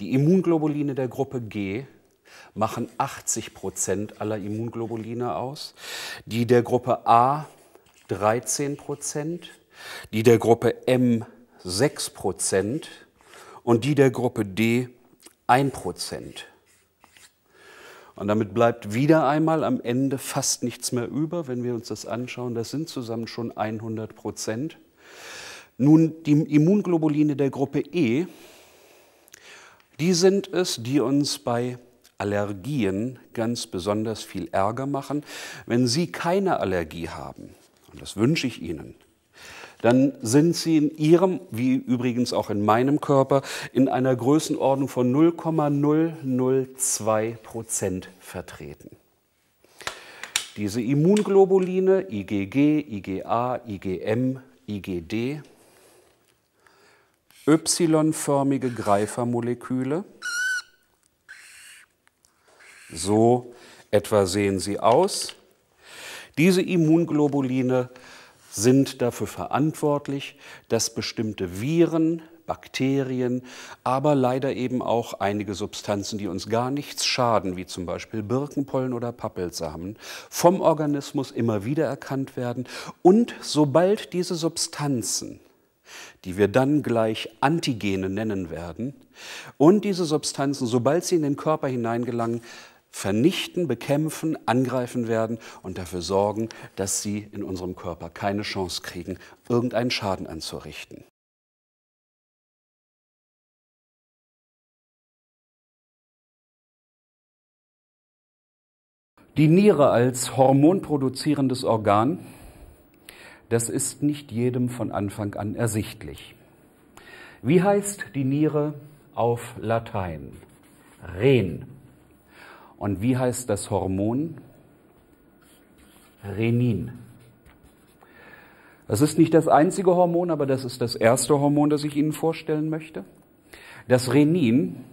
Die Immunglobuline der Gruppe G machen 80 Prozent aller Immunglobuline aus, die der Gruppe A 13 Prozent, die der Gruppe M 6 Prozent und die der Gruppe D 1 Prozent. Und damit bleibt wieder einmal am Ende fast nichts mehr über, wenn wir uns das anschauen. Das sind zusammen schon 100 Prozent. Nun, die Immunglobuline der Gruppe E die sind es, die uns bei Allergien ganz besonders viel Ärger machen. Wenn Sie keine Allergie haben, und das wünsche ich Ihnen, dann sind Sie in Ihrem, wie übrigens auch in meinem Körper, in einer Größenordnung von 0,002 Prozent vertreten. Diese Immunglobuline, IgG, IgA, IgM, IgD, Y-förmige Greifermoleküle. So etwa sehen sie aus. Diese Immunglobuline sind dafür verantwortlich, dass bestimmte Viren, Bakterien, aber leider eben auch einige Substanzen, die uns gar nichts schaden, wie zum Beispiel Birkenpollen oder Pappelsamen, vom Organismus immer wieder erkannt werden. Und sobald diese Substanzen die wir dann gleich Antigene nennen werden. Und diese Substanzen, sobald sie in den Körper hineingelangen, vernichten, bekämpfen, angreifen werden und dafür sorgen, dass sie in unserem Körper keine Chance kriegen, irgendeinen Schaden anzurichten. Die Niere als hormonproduzierendes Organ das ist nicht jedem von Anfang an ersichtlich. Wie heißt die Niere auf Latein? Ren. Und wie heißt das Hormon? Renin. Das ist nicht das einzige Hormon, aber das ist das erste Hormon, das ich Ihnen vorstellen möchte. Das Renin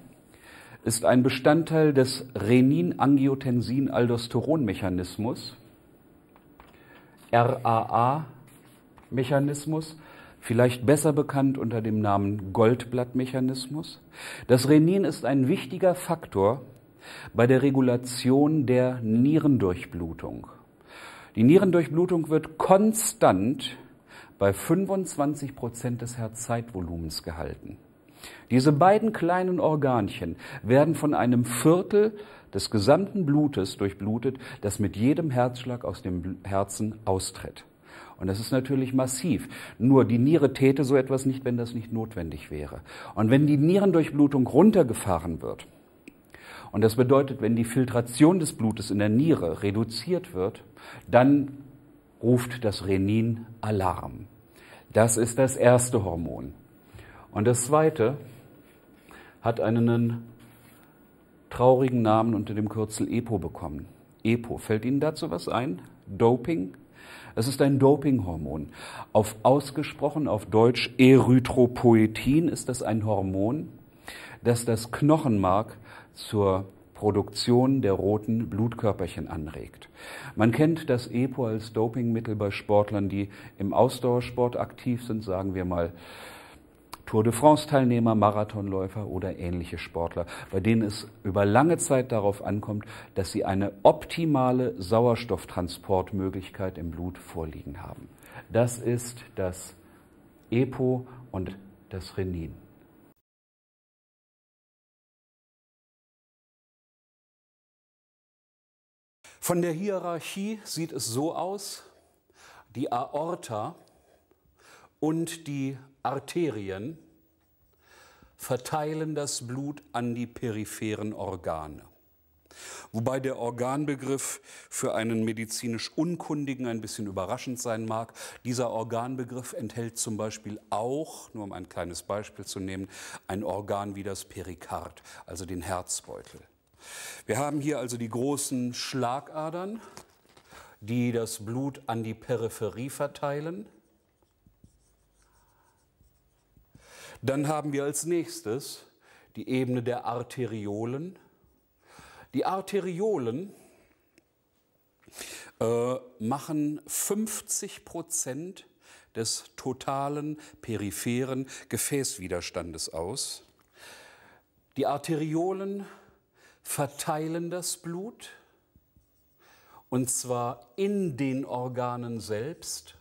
ist ein Bestandteil des Renin-Angiotensin-Aldosteron-Mechanismus, RAA Mechanismus, vielleicht besser bekannt unter dem Namen Goldblattmechanismus. Das Renin ist ein wichtiger Faktor bei der Regulation der Nierendurchblutung. Die Nierendurchblutung wird konstant bei 25 Prozent des Herzzeitvolumens gehalten. Diese beiden kleinen Organchen werden von einem Viertel des gesamten Blutes durchblutet, das mit jedem Herzschlag aus dem Herzen austritt. Und das ist natürlich massiv. Nur die Niere täte so etwas nicht, wenn das nicht notwendig wäre. Und wenn die Nierendurchblutung runtergefahren wird, und das bedeutet, wenn die Filtration des Blutes in der Niere reduziert wird, dann ruft das Renin Alarm. Das ist das erste Hormon. Und das zweite hat einen traurigen Namen unter dem Kürzel EPO bekommen. EPO, fällt Ihnen dazu was ein? Doping, es ist ein Dopinghormon. Auf ausgesprochen, auf Deutsch Erythropoetin ist das ein Hormon, das das Knochenmark zur Produktion der roten Blutkörperchen anregt. Man kennt das EPO als Dopingmittel bei Sportlern, die im Ausdauersport aktiv sind, sagen wir mal Tour de France-Teilnehmer, Marathonläufer oder ähnliche Sportler, bei denen es über lange Zeit darauf ankommt, dass sie eine optimale Sauerstofftransportmöglichkeit im Blut vorliegen haben. Das ist das EPO und das Renin. Von der Hierarchie sieht es so aus, die Aorta und die Arterien verteilen das Blut an die peripheren Organe. Wobei der Organbegriff für einen medizinisch Unkundigen ein bisschen überraschend sein mag, dieser Organbegriff enthält zum Beispiel auch, nur um ein kleines Beispiel zu nehmen, ein Organ wie das Perikard, also den Herzbeutel. Wir haben hier also die großen Schlagadern, die das Blut an die Peripherie verteilen. Dann haben wir als nächstes die Ebene der Arteriolen. Die Arteriolen äh, machen 50 Prozent des totalen peripheren Gefäßwiderstandes aus. Die Arteriolen verteilen das Blut, und zwar in den Organen selbst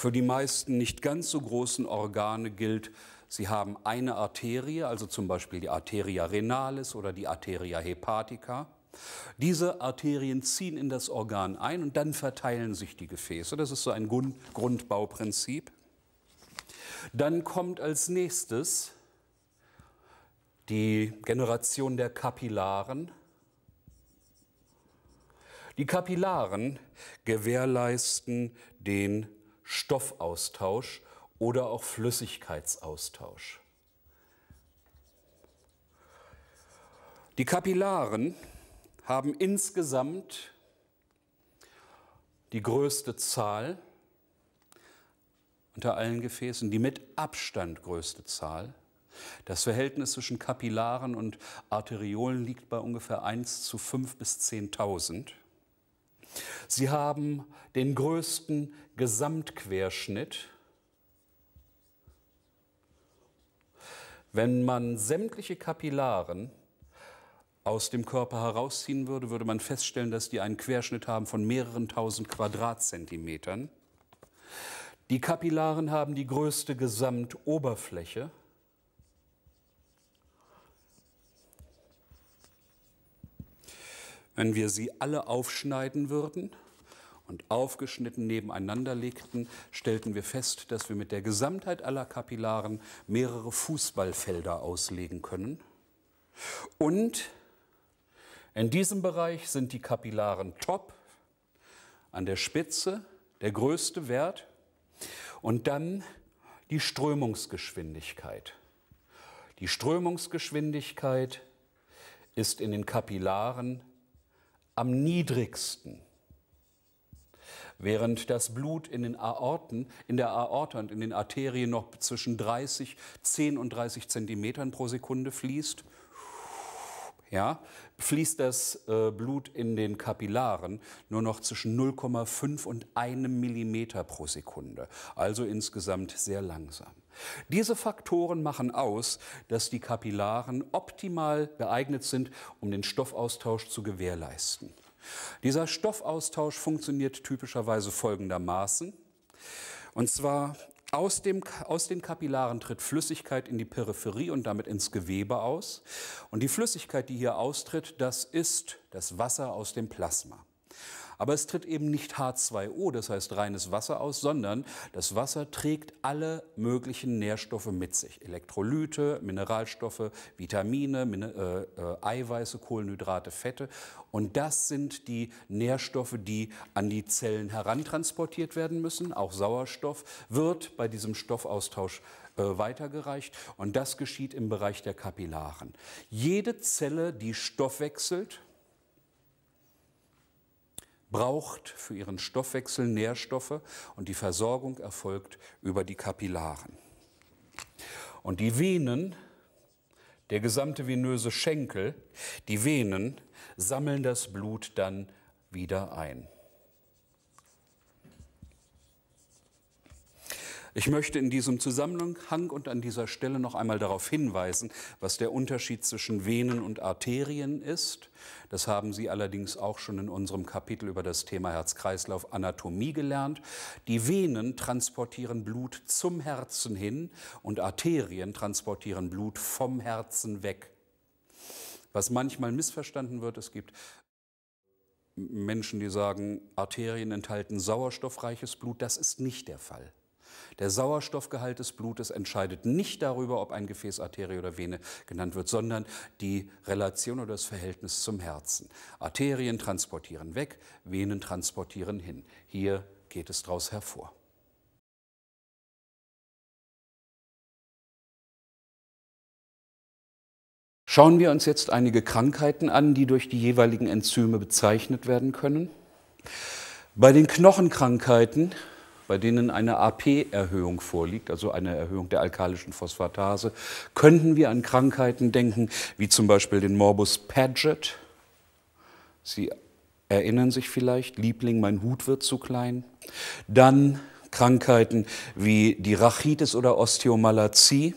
für die meisten nicht ganz so großen Organe gilt, sie haben eine Arterie, also zum Beispiel die Arteria renalis oder die Arteria hepatica. Diese Arterien ziehen in das Organ ein und dann verteilen sich die Gefäße. Das ist so ein Grundbauprinzip. Dann kommt als nächstes die Generation der Kapillaren. Die Kapillaren gewährleisten den Stoffaustausch oder auch Flüssigkeitsaustausch. Die Kapillaren haben insgesamt die größte Zahl unter allen Gefäßen, die mit Abstand größte Zahl. Das Verhältnis zwischen Kapillaren und Arteriolen liegt bei ungefähr 1 zu 5 bis 10.000. Sie haben den größten Gesamtquerschnitt. Wenn man sämtliche Kapillaren aus dem Körper herausziehen würde, würde man feststellen, dass die einen Querschnitt haben von mehreren tausend Quadratzentimetern. Die Kapillaren haben die größte Gesamtoberfläche. Wenn wir sie alle aufschneiden würden, und aufgeschnitten nebeneinander legten, stellten wir fest, dass wir mit der Gesamtheit aller Kapillaren mehrere Fußballfelder auslegen können. Und in diesem Bereich sind die Kapillaren top, an der Spitze der größte Wert und dann die Strömungsgeschwindigkeit. Die Strömungsgeschwindigkeit ist in den Kapillaren am niedrigsten während das Blut in den Aorten, in der Aorta und in den Arterien noch zwischen 30, 10 und 30 Zentimetern pro Sekunde fließt, ja, fließt das äh, Blut in den Kapillaren nur noch zwischen 0,5 und 1 Millimeter pro Sekunde, also insgesamt sehr langsam. Diese Faktoren machen aus, dass die Kapillaren optimal geeignet sind, um den Stoffaustausch zu gewährleisten. Dieser Stoffaustausch funktioniert typischerweise folgendermaßen. Und zwar aus, dem, aus den Kapillaren tritt Flüssigkeit in die Peripherie und damit ins Gewebe aus. Und die Flüssigkeit, die hier austritt, das ist das Wasser aus dem Plasma. Aber es tritt eben nicht H2O, das heißt reines Wasser aus, sondern das Wasser trägt alle möglichen Nährstoffe mit sich. Elektrolyte, Mineralstoffe, Vitamine, Min äh, äh, Eiweiße, Kohlenhydrate, Fette. Und das sind die Nährstoffe, die an die Zellen herantransportiert werden müssen. Auch Sauerstoff wird bei diesem Stoffaustausch äh, weitergereicht. Und das geschieht im Bereich der Kapillaren. Jede Zelle, die Stoff wechselt, braucht für ihren Stoffwechsel Nährstoffe und die Versorgung erfolgt über die Kapillaren. Und die Venen, der gesamte venöse Schenkel, die Venen sammeln das Blut dann wieder ein. Ich möchte in diesem Zusammenhang und an dieser Stelle noch einmal darauf hinweisen, was der Unterschied zwischen Venen und Arterien ist. Das haben Sie allerdings auch schon in unserem Kapitel über das Thema Herz-Kreislauf-Anatomie gelernt. Die Venen transportieren Blut zum Herzen hin und Arterien transportieren Blut vom Herzen weg. Was manchmal missverstanden wird, es gibt Menschen, die sagen, Arterien enthalten sauerstoffreiches Blut, das ist nicht der Fall. Der Sauerstoffgehalt des Blutes entscheidet nicht darüber, ob ein Gefäß Arterie oder Vene genannt wird, sondern die Relation oder das Verhältnis zum Herzen. Arterien transportieren weg, Venen transportieren hin. Hier geht es daraus hervor. Schauen wir uns jetzt einige Krankheiten an, die durch die jeweiligen Enzyme bezeichnet werden können. Bei den Knochenkrankheiten bei denen eine AP-Erhöhung vorliegt, also eine Erhöhung der alkalischen Phosphatase, könnten wir an Krankheiten denken, wie zum Beispiel den Morbus Paget. Sie erinnern sich vielleicht, Liebling, mein Hut wird zu klein. Dann Krankheiten wie die Rachitis oder Osteomalazie.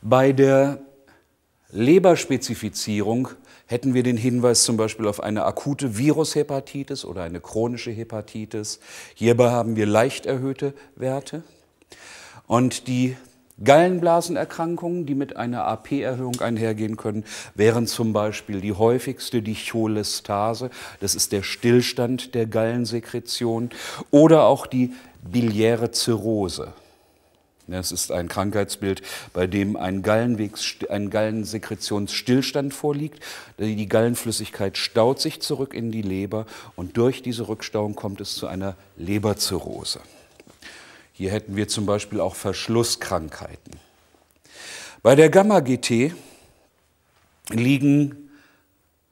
Bei der Leberspezifizierung hätten wir den Hinweis zum Beispiel auf eine akute Virushepatitis oder eine chronische Hepatitis. Hierbei haben wir leicht erhöhte Werte. Und die Gallenblasenerkrankungen, die mit einer AP-Erhöhung einhergehen können, wären zum Beispiel die häufigste die Cholestase, das ist der Stillstand der Gallensekretion, oder auch die biliäre Zirrhose. Es ist ein Krankheitsbild, bei dem ein, Gallenwegs, ein Gallensekretionsstillstand vorliegt. Die Gallenflüssigkeit staut sich zurück in die Leber und durch diese Rückstauung kommt es zu einer Leberzirrhose. Hier hätten wir zum Beispiel auch Verschlusskrankheiten. Bei der Gamma-GT liegen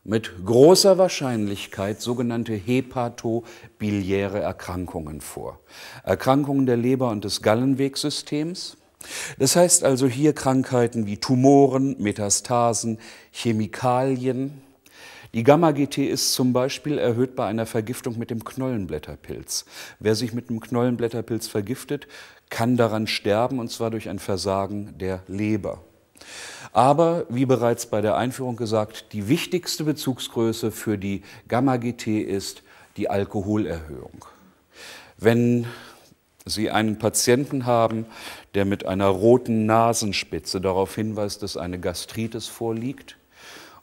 mit großer Wahrscheinlichkeit sogenannte hepatobiliäre Erkrankungen vor. Erkrankungen der Leber und des Gallenwegsystems. Das heißt also hier Krankheiten wie Tumoren, Metastasen, Chemikalien. Die Gamma-GT ist zum Beispiel erhöht bei einer Vergiftung mit dem Knollenblätterpilz. Wer sich mit dem Knollenblätterpilz vergiftet, kann daran sterben, und zwar durch ein Versagen der Leber. Aber wie bereits bei der Einführung gesagt, die wichtigste Bezugsgröße für die Gamma-GT ist die Alkoholerhöhung. Wenn Sie einen Patienten haben, der mit einer roten Nasenspitze darauf hinweist, dass eine Gastritis vorliegt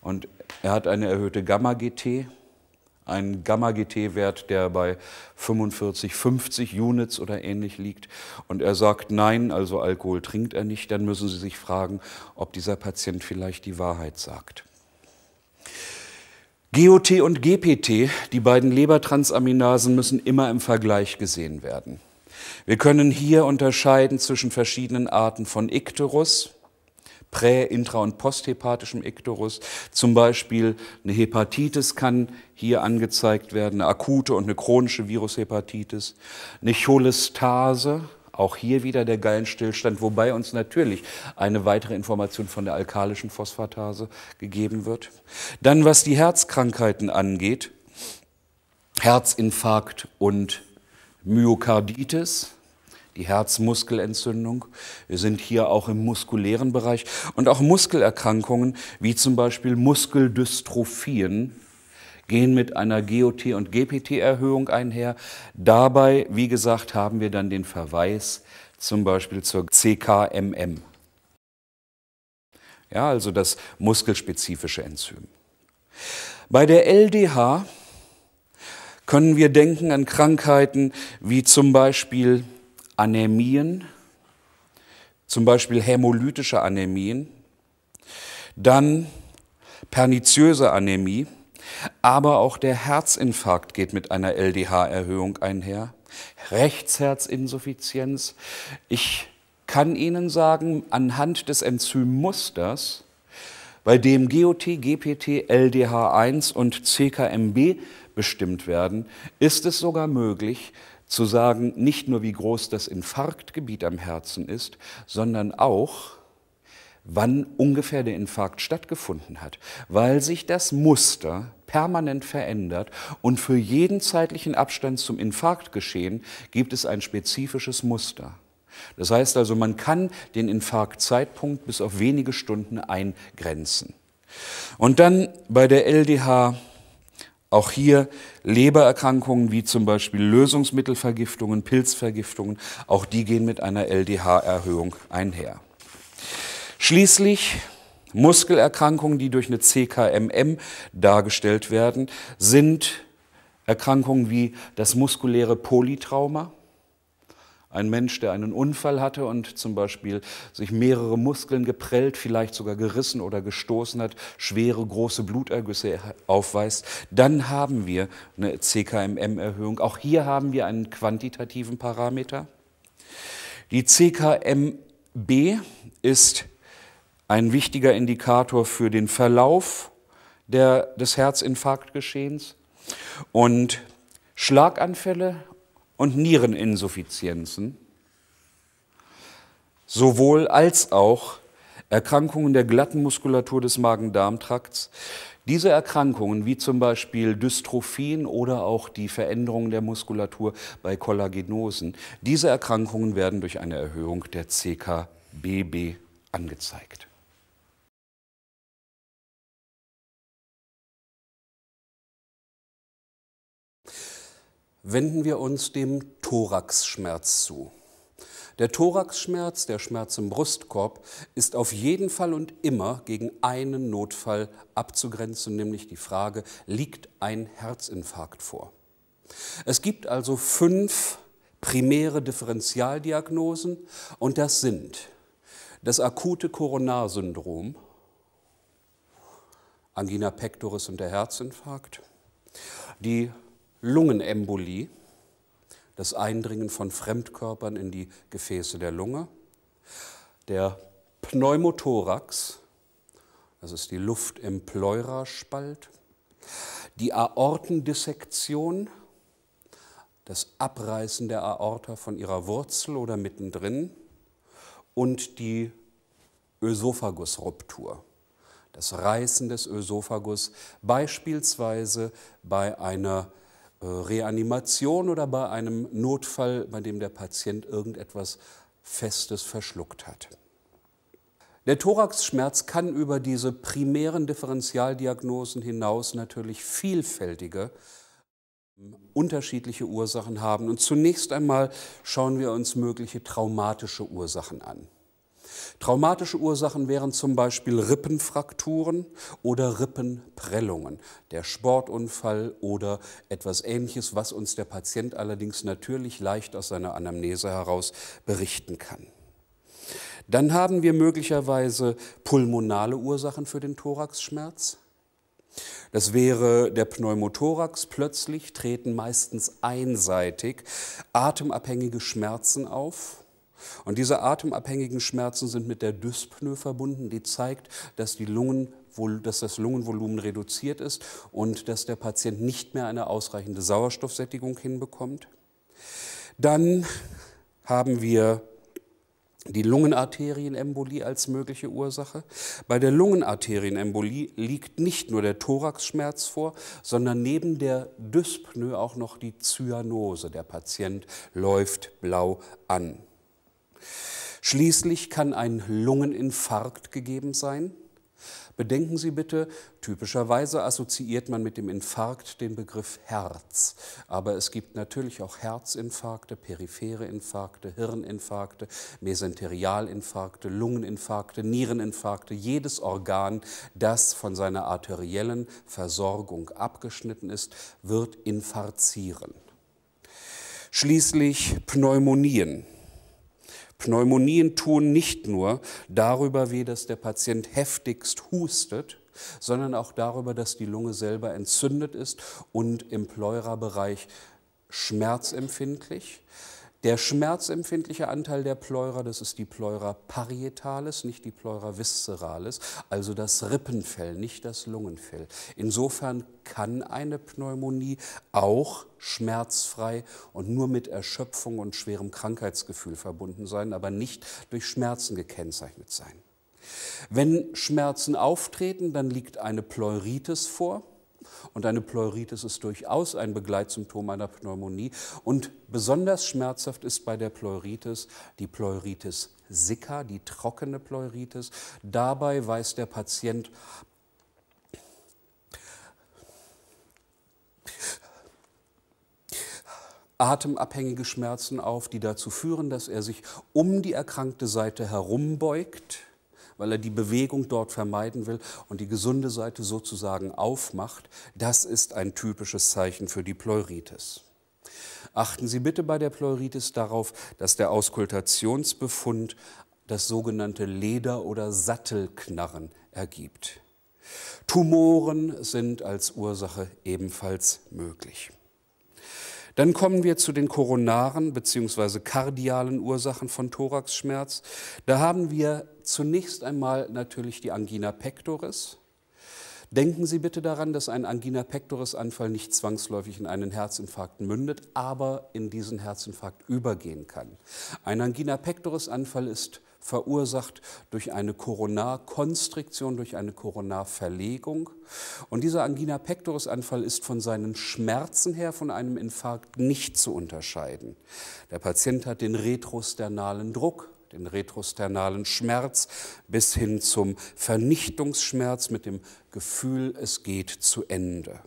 und er hat eine erhöhte Gamma-GT, ein Gamma-GT-Wert, der bei 45, 50 Units oder ähnlich liegt. Und er sagt, nein, also Alkohol trinkt er nicht. Dann müssen Sie sich fragen, ob dieser Patient vielleicht die Wahrheit sagt. GOT und GPT, die beiden Lebertransaminasen, müssen immer im Vergleich gesehen werden. Wir können hier unterscheiden zwischen verschiedenen Arten von Icterus, prä-, intra- und posthepatischem Iktorus. Zum Beispiel eine Hepatitis kann hier angezeigt werden, eine akute und eine chronische Virushepatitis. Eine Cholestase, auch hier wieder der Gallenstillstand, wobei uns natürlich eine weitere Information von der alkalischen Phosphatase gegeben wird. Dann, was die Herzkrankheiten angeht, Herzinfarkt und Myokarditis die Herzmuskelentzündung. Wir sind hier auch im muskulären Bereich und auch Muskelerkrankungen wie zum Beispiel Muskeldystrophien gehen mit einer GOT- und GPT-Erhöhung einher. Dabei, wie gesagt, haben wir dann den Verweis zum Beispiel zur CKMM. Ja, also das muskelspezifische Enzym. Bei der LDH können wir denken an Krankheiten wie zum Beispiel Anämien, zum Beispiel hämolytische Anämien, dann perniziöse Anämie, aber auch der Herzinfarkt geht mit einer LDH-Erhöhung einher, Rechtsherzinsuffizienz. Ich kann Ihnen sagen, anhand des Enzymmusters, bei dem GOT, GPT, LDH1 und CKMB bestimmt werden, ist es sogar möglich, zu sagen, nicht nur wie groß das Infarktgebiet am Herzen ist, sondern auch, wann ungefähr der Infarkt stattgefunden hat, weil sich das Muster permanent verändert und für jeden zeitlichen Abstand zum Infarktgeschehen gibt es ein spezifisches Muster. Das heißt also, man kann den Infarktzeitpunkt bis auf wenige Stunden eingrenzen. Und dann bei der LDH auch hier Lebererkrankungen wie zum Beispiel Lösungsmittelvergiftungen, Pilzvergiftungen, auch die gehen mit einer LDH-Erhöhung einher. Schließlich Muskelerkrankungen, die durch eine CKMM dargestellt werden, sind Erkrankungen wie das muskuläre Polytrauma, ein Mensch, der einen Unfall hatte und zum Beispiel sich mehrere Muskeln geprellt, vielleicht sogar gerissen oder gestoßen hat, schwere, große Blutergüsse aufweist, dann haben wir eine CKMM-Erhöhung. Auch hier haben wir einen quantitativen Parameter. Die CKMB ist ein wichtiger Indikator für den Verlauf der, des Herzinfarktgeschehens. Und Schlaganfälle und Niereninsuffizienzen, sowohl als auch Erkrankungen der glatten Muskulatur des Magen-Darm-Trakts. Diese Erkrankungen, wie zum Beispiel Dystrophien oder auch die Veränderung der Muskulatur bei Kollagenosen, diese Erkrankungen werden durch eine Erhöhung der CKBB angezeigt. wenden wir uns dem Thoraxschmerz zu. Der Thoraxschmerz, der Schmerz im Brustkorb, ist auf jeden Fall und immer gegen einen Notfall abzugrenzen, nämlich die Frage, liegt ein Herzinfarkt vor? Es gibt also fünf primäre Differentialdiagnosen und das sind das akute Koronarsyndrom, Angina pectoris und der Herzinfarkt, die Lungenembolie, das Eindringen von Fremdkörpern in die Gefäße der Lunge, der Pneumothorax, das ist die Luft im Pleuraspalt, die Aortendissektion, das Abreißen der Aorta von ihrer Wurzel oder mittendrin und die Ösophagusruptur, das Reißen des Ösophagus, beispielsweise bei einer äh, Reanimation oder bei einem Notfall, bei dem der Patient irgendetwas Festes verschluckt hat. Der Thoraxschmerz kann über diese primären Differentialdiagnosen hinaus natürlich vielfältige unterschiedliche Ursachen haben. Und zunächst einmal schauen wir uns mögliche traumatische Ursachen an. Traumatische Ursachen wären zum Beispiel Rippenfrakturen oder Rippenprellungen, der Sportunfall oder etwas Ähnliches, was uns der Patient allerdings natürlich leicht aus seiner Anamnese heraus berichten kann. Dann haben wir möglicherweise pulmonale Ursachen für den Thoraxschmerz. Das wäre der Pneumothorax. Plötzlich treten meistens einseitig atemabhängige Schmerzen auf und diese atemabhängigen Schmerzen sind mit der Dyspnoe verbunden, die zeigt, dass, die Lungen, dass das Lungenvolumen reduziert ist und dass der Patient nicht mehr eine ausreichende Sauerstoffsättigung hinbekommt. Dann haben wir die Lungenarterienembolie als mögliche Ursache. Bei der Lungenarterienembolie liegt nicht nur der Thoraxschmerz vor, sondern neben der Dyspnoe auch noch die Zyanose. Der Patient läuft blau an. Schließlich kann ein Lungeninfarkt gegeben sein. Bedenken Sie bitte, typischerweise assoziiert man mit dem Infarkt den Begriff Herz, aber es gibt natürlich auch Herzinfarkte, periphere Infarkte, Hirninfarkte, Mesenterialinfarkte, Lungeninfarkte, Niereninfarkte, jedes Organ, das von seiner arteriellen Versorgung abgeschnitten ist, wird infarzieren. Schließlich Pneumonien. Pneumonien tun nicht nur darüber weh, dass der Patient heftigst hustet, sondern auch darüber, dass die Lunge selber entzündet ist und im Pleurabereich schmerzempfindlich. Der schmerzempfindliche Anteil der Pleura, das ist die Pleura parietalis, nicht die Pleura visceralis, also das Rippenfell, nicht das Lungenfell. Insofern kann eine Pneumonie auch schmerzfrei und nur mit Erschöpfung und schwerem Krankheitsgefühl verbunden sein, aber nicht durch Schmerzen gekennzeichnet sein. Wenn Schmerzen auftreten, dann liegt eine Pleuritis vor. Und eine Pleuritis ist durchaus ein Begleitsymptom einer Pneumonie. Und besonders schmerzhaft ist bei der Pleuritis die Pleuritis sicca, die trockene Pleuritis. Dabei weist der Patient atemabhängige Schmerzen auf, die dazu führen, dass er sich um die erkrankte Seite herumbeugt weil er die Bewegung dort vermeiden will und die gesunde Seite sozusagen aufmacht, das ist ein typisches Zeichen für die Pleuritis. Achten Sie bitte bei der Pleuritis darauf, dass der Auskultationsbefund das sogenannte Leder- oder Sattelknarren ergibt. Tumoren sind als Ursache ebenfalls möglich. Dann kommen wir zu den koronaren bzw. kardialen Ursachen von Thoraxschmerz. Da haben wir zunächst einmal natürlich die Angina pectoris. Denken Sie bitte daran, dass ein Angina pectoris Anfall nicht zwangsläufig in einen Herzinfarkt mündet, aber in diesen Herzinfarkt übergehen kann. Ein Angina pectoris Anfall ist verursacht durch eine Koronarkonstriktion, durch eine Koronarverlegung. Und dieser Angina pectoris Anfall ist von seinen Schmerzen her von einem Infarkt nicht zu unterscheiden. Der Patient hat den retrosternalen Druck, den retrosternalen Schmerz bis hin zum Vernichtungsschmerz mit dem Gefühl, es geht zu Ende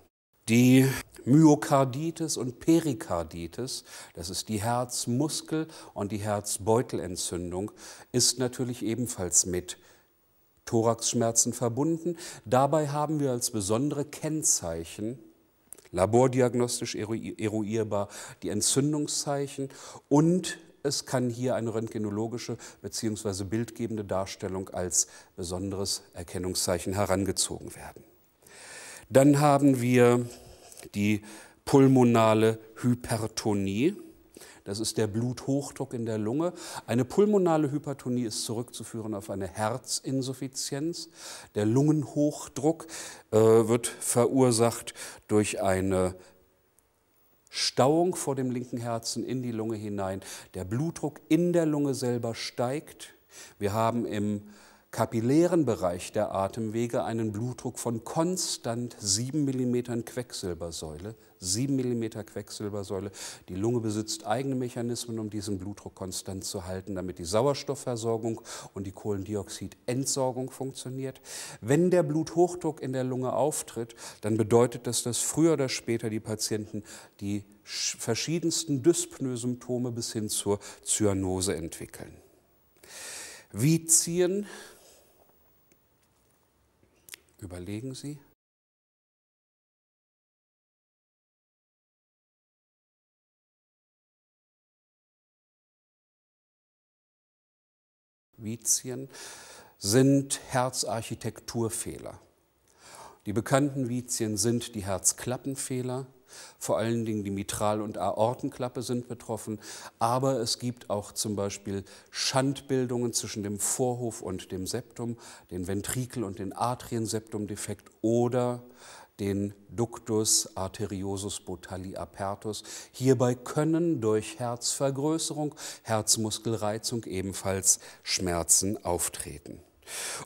die Myokarditis und Perikarditis, das ist die Herzmuskel- und die Herzbeutelentzündung, ist natürlich ebenfalls mit Thoraxschmerzen verbunden. Dabei haben wir als besondere Kennzeichen, labordiagnostisch eruierbar, die Entzündungszeichen und es kann hier eine röntgenologische bzw. bildgebende Darstellung als besonderes Erkennungszeichen herangezogen werden. Dann haben wir die pulmonale Hypertonie. Das ist der Bluthochdruck in der Lunge. Eine pulmonale Hypertonie ist zurückzuführen auf eine Herzinsuffizienz. Der Lungenhochdruck äh, wird verursacht durch eine Stauung vor dem linken Herzen in die Lunge hinein. Der Blutdruck in der Lunge selber steigt. Wir haben im kapillären Bereich der Atemwege einen Blutdruck von konstant 7 mm Quecksilbersäule. 7 mm Quecksilbersäule. Die Lunge besitzt eigene Mechanismen, um diesen Blutdruck konstant zu halten, damit die Sauerstoffversorgung und die Kohlendioxidentsorgung funktioniert. Wenn der Bluthochdruck in der Lunge auftritt, dann bedeutet das, dass früher oder später die Patienten die verschiedensten Dyspnoe-Symptome bis hin zur Zyanose entwickeln. Wie ziehen Überlegen Sie, Vizien sind Herzarchitekturfehler. Die bekannten Vizien sind die Herzklappenfehler, vor allen Dingen die Mitral- und Aortenklappe sind betroffen. Aber es gibt auch zum Beispiel Schandbildungen zwischen dem Vorhof und dem Septum, den Ventrikel- und den Atrienseptumdefekt oder den Ductus arteriosus botalli apertus. Hierbei können durch Herzvergrößerung, Herzmuskelreizung ebenfalls Schmerzen auftreten.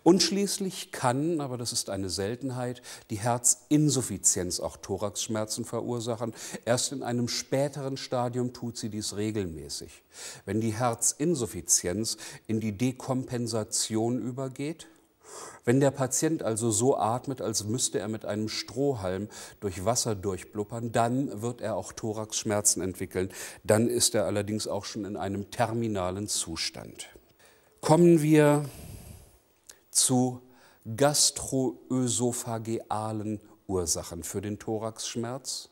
Und schließlich kann, aber das ist eine Seltenheit, die Herzinsuffizienz auch Thoraxschmerzen verursachen. Erst in einem späteren Stadium tut sie dies regelmäßig. Wenn die Herzinsuffizienz in die Dekompensation übergeht, wenn der Patient also so atmet, als müsste er mit einem Strohhalm durch Wasser durchblubbern, dann wird er auch Thoraxschmerzen entwickeln. Dann ist er allerdings auch schon in einem terminalen Zustand. Kommen wir zu gastroösophagealen Ursachen für den Thoraxschmerz.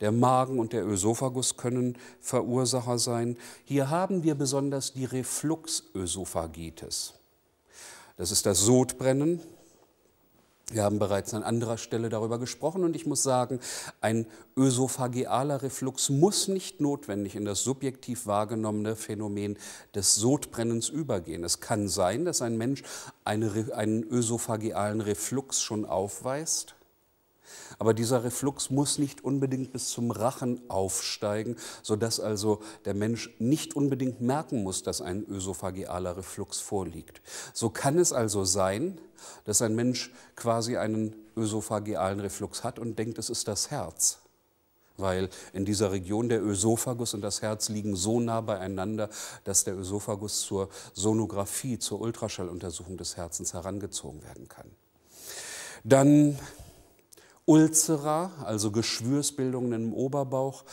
Der Magen und der Ösophagus können Verursacher sein. Hier haben wir besonders die Refluxösophagitis. Das ist das Sodbrennen, wir haben bereits an anderer Stelle darüber gesprochen und ich muss sagen, ein ösophagealer Reflux muss nicht notwendig in das subjektiv wahrgenommene Phänomen des Sodbrennens übergehen. Es kann sein, dass ein Mensch eine, einen ösophagealen Reflux schon aufweist aber dieser Reflux muss nicht unbedingt bis zum Rachen aufsteigen, sodass also der Mensch nicht unbedingt merken muss, dass ein ösophagealer Reflux vorliegt. So kann es also sein, dass ein Mensch quasi einen ösophagealen Reflux hat und denkt, es ist das Herz. Weil in dieser Region der Ösophagus und das Herz liegen so nah beieinander, dass der Ösophagus zur Sonographie, zur Ultraschalluntersuchung des Herzens herangezogen werden kann. Dann Ulcera, also Geschwürsbildungen im Oberbauch,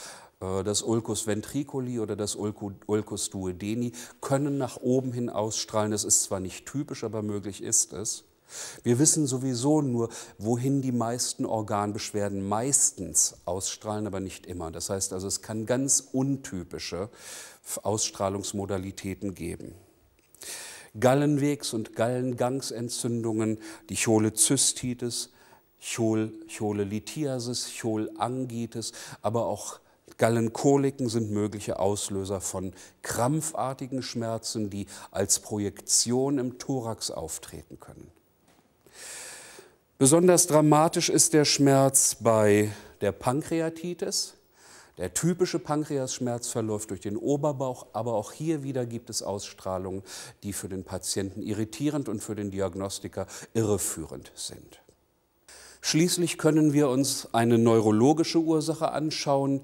äh, das Ulcus ventriculi oder das Ulcus duodeni können nach oben hin ausstrahlen. Das ist zwar nicht typisch, aber möglich ist es. Wir wissen sowieso nur, wohin die meisten Organbeschwerden meistens ausstrahlen, aber nicht immer. Das heißt also, es kann ganz untypische Ausstrahlungsmodalitäten geben. Gallenwegs- und Gallengangsentzündungen, die Cholezystitis, Chol, Cholelithiasis, Cholangitis, aber auch Gallenkoliken sind mögliche Auslöser von krampfartigen Schmerzen, die als Projektion im Thorax auftreten können. Besonders dramatisch ist der Schmerz bei der Pankreatitis. Der typische Pankreasschmerz verläuft durch den Oberbauch, aber auch hier wieder gibt es Ausstrahlungen, die für den Patienten irritierend und für den Diagnostiker irreführend sind. Schließlich können wir uns eine neurologische Ursache anschauen.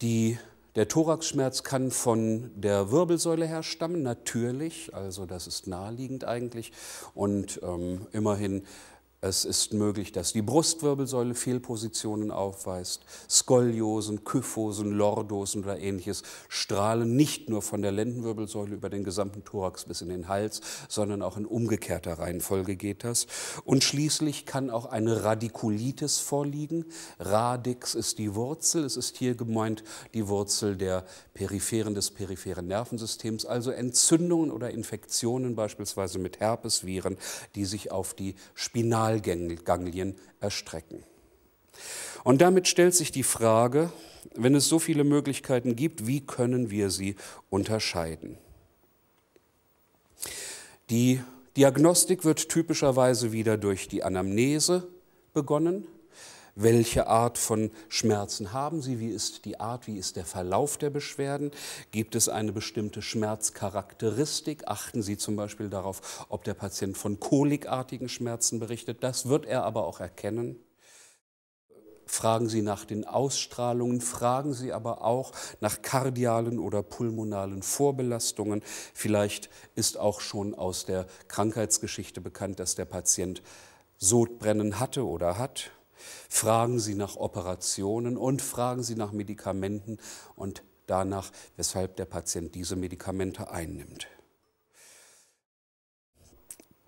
Die, der Thoraxschmerz kann von der Wirbelsäule her stammen, natürlich, also das ist naheliegend eigentlich. Und ähm, immerhin es ist möglich, dass die Brustwirbelsäule Fehlpositionen aufweist. Skoliosen, Kyphosen, Lordosen oder ähnliches strahlen nicht nur von der Lendenwirbelsäule über den gesamten Thorax bis in den Hals, sondern auch in umgekehrter Reihenfolge geht das. Und schließlich kann auch eine Radikulitis vorliegen. Radix ist die Wurzel. Es ist hier gemeint die Wurzel der peripheren des peripheren Nervensystems, also Entzündungen oder Infektionen beispielsweise mit Herpesviren, die sich auf die Spinal Zentralganglien erstrecken. Und damit stellt sich die Frage, wenn es so viele Möglichkeiten gibt, wie können wir sie unterscheiden? Die Diagnostik wird typischerweise wieder durch die Anamnese begonnen welche Art von Schmerzen haben Sie, wie ist die Art, wie ist der Verlauf der Beschwerden, gibt es eine bestimmte Schmerzcharakteristik, achten Sie zum Beispiel darauf, ob der Patient von kolikartigen Schmerzen berichtet, das wird er aber auch erkennen fragen Sie nach den Ausstrahlungen, fragen Sie aber auch nach kardialen oder pulmonalen Vorbelastungen. Vielleicht ist auch schon aus der Krankheitsgeschichte bekannt, dass der Patient Sodbrennen hatte oder hat. Fragen sie nach Operationen und fragen sie nach Medikamenten und danach, weshalb der Patient diese Medikamente einnimmt.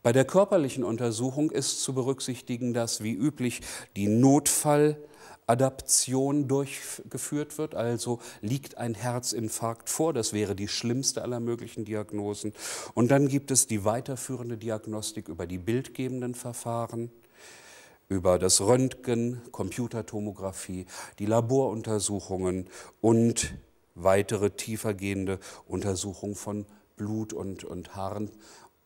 Bei der körperlichen Untersuchung ist zu berücksichtigen, dass wie üblich die Notfalladaption durchgeführt wird, also liegt ein Herzinfarkt vor, das wäre die schlimmste aller möglichen Diagnosen. Und dann gibt es die weiterführende Diagnostik über die bildgebenden Verfahren über das Röntgen, Computertomographie, die Laboruntersuchungen und weitere tiefergehende Untersuchungen von Blut und, und Haaren.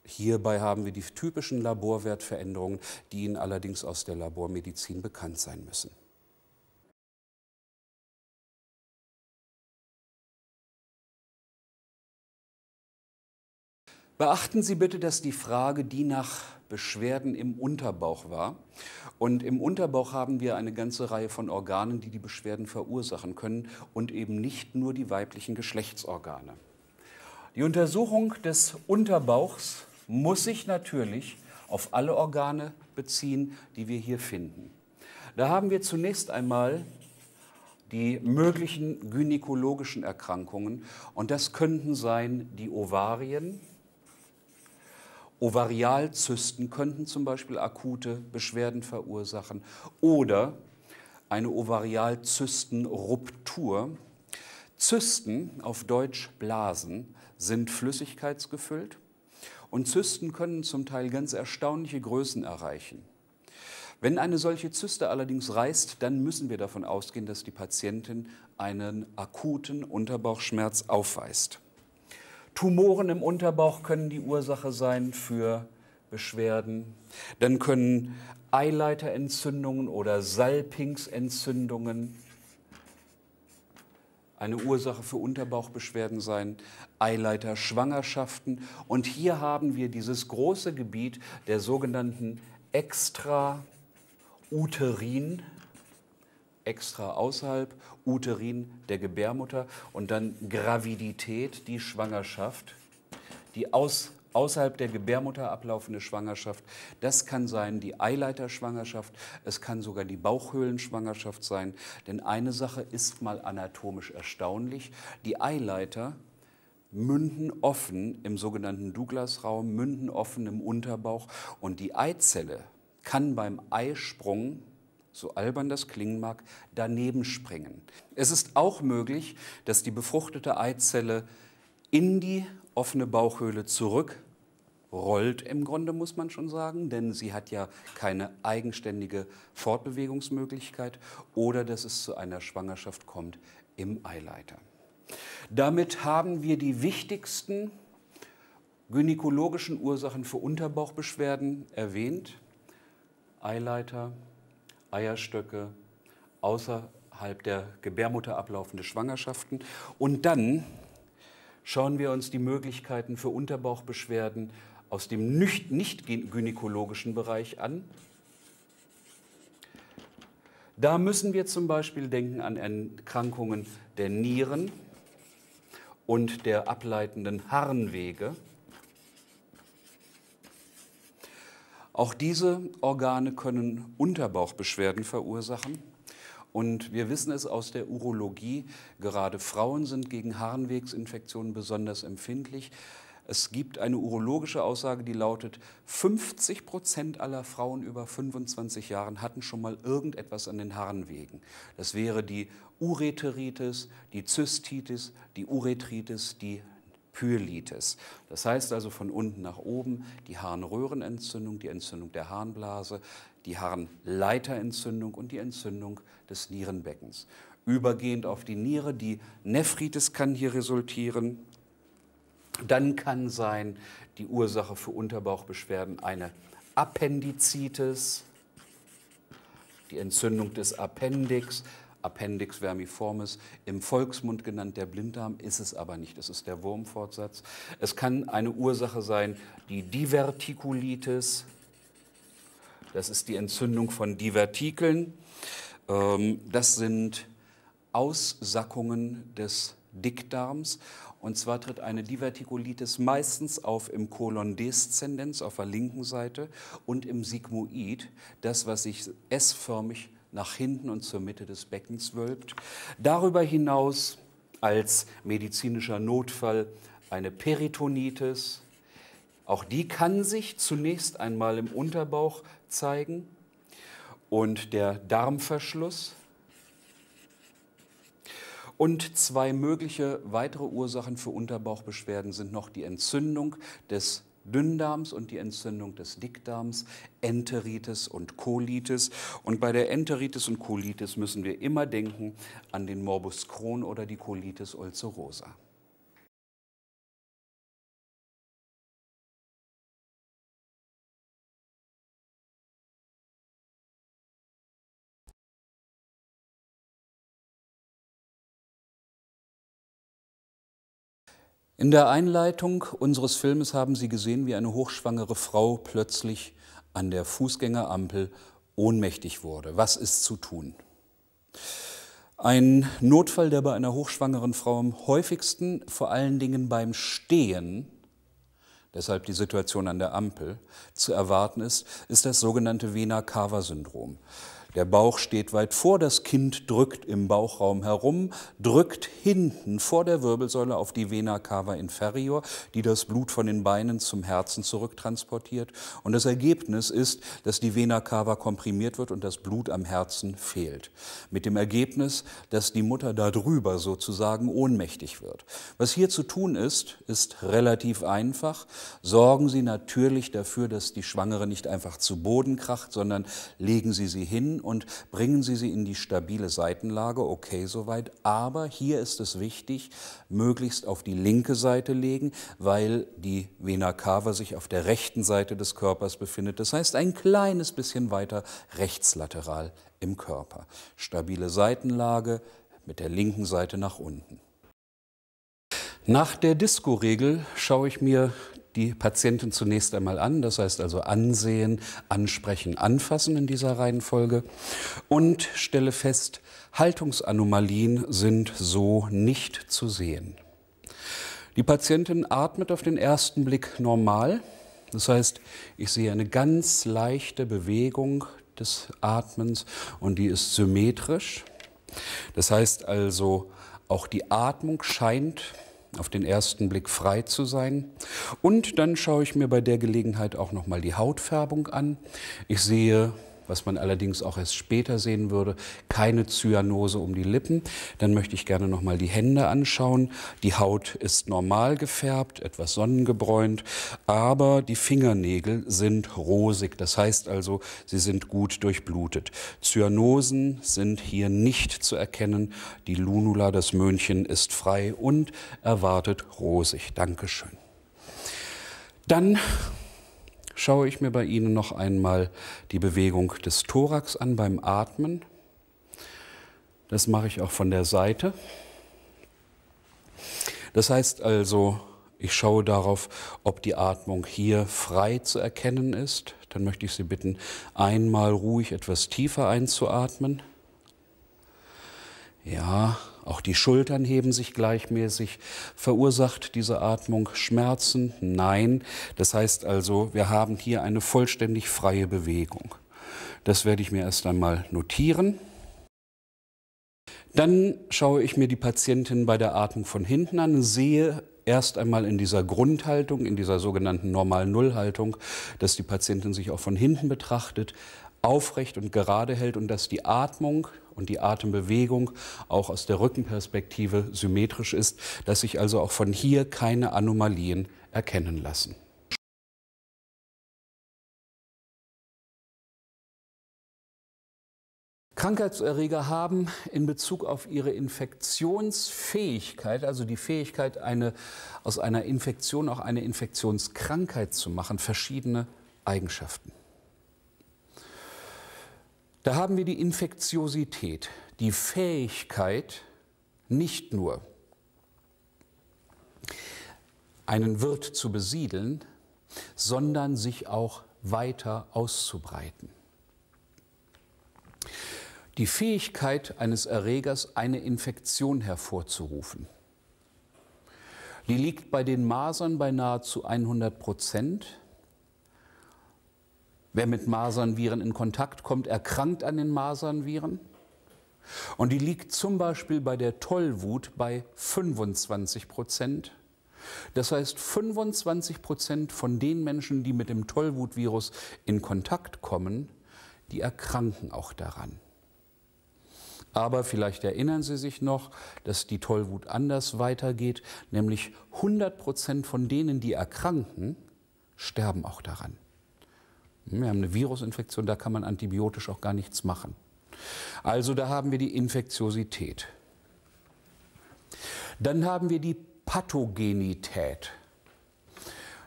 Hierbei haben wir die typischen Laborwertveränderungen, die Ihnen allerdings aus der Labormedizin bekannt sein müssen. Beachten Sie bitte, dass die Frage die nach Beschwerden im Unterbauch war. Und im Unterbauch haben wir eine ganze Reihe von Organen, die die Beschwerden verursachen können und eben nicht nur die weiblichen Geschlechtsorgane. Die Untersuchung des Unterbauchs muss sich natürlich auf alle Organe beziehen, die wir hier finden. Da haben wir zunächst einmal die möglichen gynäkologischen Erkrankungen und das könnten sein die Ovarien, Ovarialzysten könnten zum Beispiel akute Beschwerden verursachen oder eine Ovarialzystenruptur. Zysten, auf Deutsch Blasen, sind flüssigkeitsgefüllt und Zysten können zum Teil ganz erstaunliche Größen erreichen. Wenn eine solche Zyste allerdings reißt, dann müssen wir davon ausgehen, dass die Patientin einen akuten Unterbauchschmerz aufweist. Tumoren im Unterbauch können die Ursache sein für Beschwerden. Dann können Eileiterentzündungen oder Salpingsentzündungen eine Ursache für Unterbauchbeschwerden sein, Eileiter Schwangerschaften. Und hier haben wir dieses große Gebiet der sogenannten Extrauterin extra außerhalb, Uterin der Gebärmutter und dann Gravidität, die Schwangerschaft, die aus, außerhalb der Gebärmutter ablaufende Schwangerschaft. Das kann sein die Eileiterschwangerschaft, es kann sogar die Bauchhöhlenschwangerschaft sein. Denn eine Sache ist mal anatomisch erstaunlich. Die Eileiter münden offen im sogenannten Douglas-Raum, münden offen im Unterbauch und die Eizelle kann beim Eisprung so albern das klingen mag, daneben springen. Es ist auch möglich, dass die befruchtete Eizelle in die offene Bauchhöhle zurückrollt. im Grunde muss man schon sagen, denn sie hat ja keine eigenständige Fortbewegungsmöglichkeit oder dass es zu einer Schwangerschaft kommt im Eileiter. Damit haben wir die wichtigsten gynäkologischen Ursachen für Unterbauchbeschwerden erwähnt. Eileiter, Eierstöcke, außerhalb der Gebärmutter ablaufende Schwangerschaften. Und dann schauen wir uns die Möglichkeiten für Unterbauchbeschwerden aus dem nicht gynäkologischen Bereich an. Da müssen wir zum Beispiel denken an Erkrankungen der Nieren und der ableitenden Harnwege. Auch diese Organe können Unterbauchbeschwerden verursachen. Und wir wissen es aus der Urologie, gerade Frauen sind gegen Harnwegsinfektionen besonders empfindlich. Es gibt eine urologische Aussage, die lautet, 50 Prozent aller Frauen über 25 Jahren hatten schon mal irgendetwas an den Harnwegen. Das wäre die Ureteritis, die Zystitis, die Urethritis, die Pyrlitis. Das heißt also von unten nach oben die Harnröhrenentzündung, die Entzündung der Harnblase, die Harnleiterentzündung und die Entzündung des Nierenbeckens. Übergehend auf die Niere, die Nephritis kann hier resultieren. Dann kann sein die Ursache für Unterbauchbeschwerden eine Appendizitis, die Entzündung des Appendix, Appendix vermiformis, im Volksmund genannt der Blinddarm, ist es aber nicht. Es ist der Wurmfortsatz. Es kann eine Ursache sein, die Divertikulitis, das ist die Entzündung von Divertikeln. Ähm, das sind Aussackungen des Dickdarms. Und zwar tritt eine Divertikulitis meistens auf im Kolon deszendenz auf der linken Seite und im Sigmoid, das was sich S-förmig nach hinten und zur Mitte des Beckens wölbt. Darüber hinaus als medizinischer Notfall eine Peritonitis. Auch die kann sich zunächst einmal im Unterbauch zeigen und der Darmverschluss. Und zwei mögliche weitere Ursachen für Unterbauchbeschwerden sind noch die Entzündung des Dünndarms und die Entzündung des Dickdarms, Enteritis und Colitis. Und bei der Enteritis und Colitis müssen wir immer denken an den Morbus Crohn oder die Colitis ulcerosa. In der Einleitung unseres Filmes haben Sie gesehen, wie eine hochschwangere Frau plötzlich an der Fußgängerampel ohnmächtig wurde. Was ist zu tun? Ein Notfall, der bei einer hochschwangeren Frau am häufigsten, vor allen Dingen beim Stehen, deshalb die Situation an der Ampel, zu erwarten ist, ist das sogenannte Vena-Cava-Syndrom. Der Bauch steht weit vor, das Kind drückt im Bauchraum herum, drückt hinten vor der Wirbelsäule auf die Vena cava inferior, die das Blut von den Beinen zum Herzen zurücktransportiert. Und das Ergebnis ist, dass die Vena cava komprimiert wird und das Blut am Herzen fehlt. Mit dem Ergebnis, dass die Mutter darüber sozusagen ohnmächtig wird. Was hier zu tun ist, ist relativ einfach. Sorgen Sie natürlich dafür, dass die Schwangere nicht einfach zu Boden kracht, sondern legen Sie sie hin und bringen Sie sie in die stabile Seitenlage, okay soweit, aber hier ist es wichtig, möglichst auf die linke Seite legen, weil die Vena cava sich auf der rechten Seite des Körpers befindet, das heißt ein kleines bisschen weiter rechtslateral im Körper. Stabile Seitenlage mit der linken Seite nach unten. Nach der Disco-Regel schaue ich mir die Patienten zunächst einmal an, das heißt also ansehen, ansprechen, anfassen in dieser Reihenfolge und stelle fest, Haltungsanomalien sind so nicht zu sehen. Die Patientin atmet auf den ersten Blick normal, das heißt, ich sehe eine ganz leichte Bewegung des Atmens und die ist symmetrisch. Das heißt also, auch die Atmung scheint auf den ersten Blick frei zu sein. Und dann schaue ich mir bei der Gelegenheit auch nochmal die Hautfärbung an. Ich sehe was man allerdings auch erst später sehen würde. Keine Zyanose um die Lippen. Dann möchte ich gerne noch mal die Hände anschauen. Die Haut ist normal gefärbt, etwas sonnengebräunt, aber die Fingernägel sind rosig. Das heißt also, sie sind gut durchblutet. Zyanosen sind hier nicht zu erkennen. Die Lunula, das Möhnchen, ist frei und erwartet rosig. Dankeschön. Dann schaue ich mir bei Ihnen noch einmal die Bewegung des Thorax an beim Atmen. Das mache ich auch von der Seite. Das heißt also, ich schaue darauf, ob die Atmung hier frei zu erkennen ist. Dann möchte ich Sie bitten, einmal ruhig etwas tiefer einzuatmen. Ja, auch die Schultern heben sich gleichmäßig. Verursacht diese Atmung Schmerzen? Nein. Das heißt also, wir haben hier eine vollständig freie Bewegung. Das werde ich mir erst einmal notieren. Dann schaue ich mir die Patientin bei der Atmung von hinten an, sehe erst einmal in dieser Grundhaltung, in dieser sogenannten normalen Nullhaltung, dass die Patientin sich auch von hinten betrachtet, aufrecht und gerade hält und dass die Atmung und die Atembewegung auch aus der Rückenperspektive symmetrisch ist, dass sich also auch von hier keine Anomalien erkennen lassen. Krankheitserreger haben in Bezug auf ihre Infektionsfähigkeit, also die Fähigkeit, eine, aus einer Infektion auch eine Infektionskrankheit zu machen, verschiedene Eigenschaften. Da haben wir die Infektiosität, die Fähigkeit, nicht nur einen Wirt zu besiedeln, sondern sich auch weiter auszubreiten. Die Fähigkeit eines Erregers, eine Infektion hervorzurufen. Die liegt bei den Masern bei nahezu 100 Prozent, Wer mit Masernviren in Kontakt kommt, erkrankt an den Masernviren. Und die liegt zum Beispiel bei der Tollwut bei 25 Prozent. Das heißt, 25 Prozent von den Menschen, die mit dem Tollwutvirus in Kontakt kommen, die erkranken auch daran. Aber vielleicht erinnern Sie sich noch, dass die Tollwut anders weitergeht, nämlich 100 Prozent von denen, die erkranken, sterben auch daran. Wir haben eine Virusinfektion, da kann man antibiotisch auch gar nichts machen. Also da haben wir die Infektiosität. Dann haben wir die Pathogenität,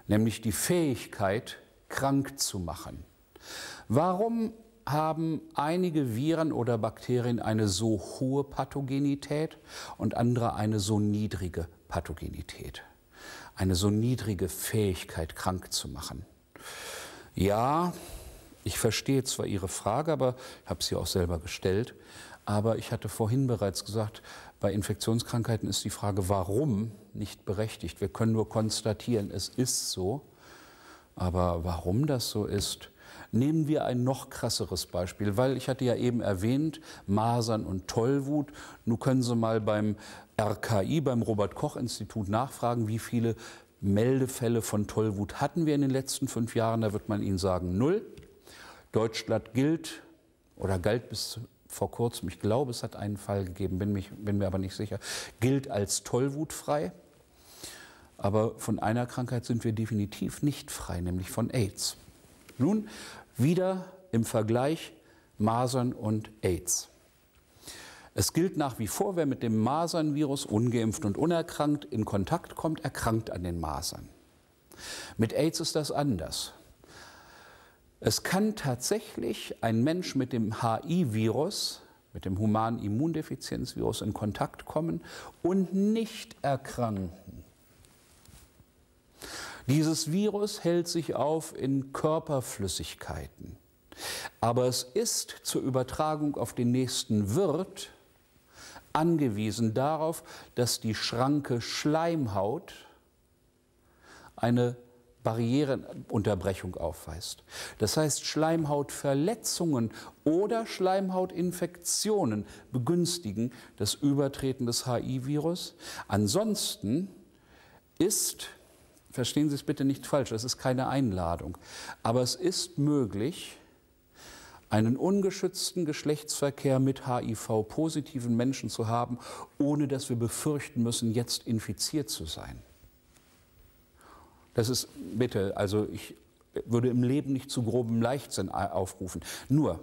nämlich die Fähigkeit, krank zu machen. Warum haben einige Viren oder Bakterien eine so hohe Pathogenität und andere eine so niedrige Pathogenität? Eine so niedrige Fähigkeit, krank zu machen ja, ich verstehe zwar Ihre Frage, aber ich habe sie auch selber gestellt. Aber ich hatte vorhin bereits gesagt, bei Infektionskrankheiten ist die Frage, warum nicht berechtigt. Wir können nur konstatieren, es ist so. Aber warum das so ist, nehmen wir ein noch krasseres Beispiel, weil ich hatte ja eben erwähnt, Masern und Tollwut. Nun können Sie mal beim RKI, beim Robert Koch Institut nachfragen, wie viele Meldefälle von Tollwut hatten wir in den letzten fünf Jahren. Da wird man Ihnen sagen, null. Deutschland gilt oder galt bis vor kurzem, ich glaube, es hat einen Fall gegeben, bin, mich, bin mir aber nicht sicher, gilt als tollwutfrei. Aber von einer Krankheit sind wir definitiv nicht frei, nämlich von AIDS. Nun wieder im Vergleich Masern und AIDS. Es gilt nach wie vor, wer mit dem Masernvirus ungeimpft und unerkrankt in Kontakt kommt, erkrankt an den Masern. Mit AIDS ist das anders. Es kann tatsächlich ein Mensch mit dem HI-Virus, mit dem humanen Immundefizienzvirus in Kontakt kommen und nicht erkranken. Dieses Virus hält sich auf in Körperflüssigkeiten. Aber es ist zur Übertragung auf den nächsten Wirt angewiesen darauf, dass die Schranke Schleimhaut eine Barrierenunterbrechung aufweist. Das heißt, Schleimhautverletzungen oder Schleimhautinfektionen begünstigen das Übertreten des HI-Virus. Ansonsten ist, verstehen Sie es bitte nicht falsch, das ist keine Einladung, aber es ist möglich, einen ungeschützten Geschlechtsverkehr mit HIV-positiven Menschen zu haben, ohne dass wir befürchten müssen, jetzt infiziert zu sein. Das ist, bitte, also ich würde im Leben nicht zu grobem Leichtsinn aufrufen. Nur,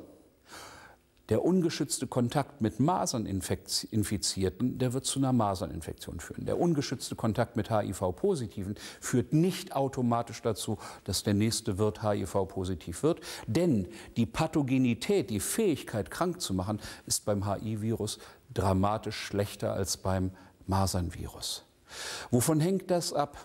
der ungeschützte Kontakt mit Maserninfizierten, der wird zu einer Maserninfektion führen. Der ungeschützte Kontakt mit HIV-Positiven führt nicht automatisch dazu, dass der nächste Wirt HIV-positiv wird. Denn die Pathogenität, die Fähigkeit, krank zu machen, ist beim HIV-Virus dramatisch schlechter als beim Masernvirus. Wovon hängt das ab?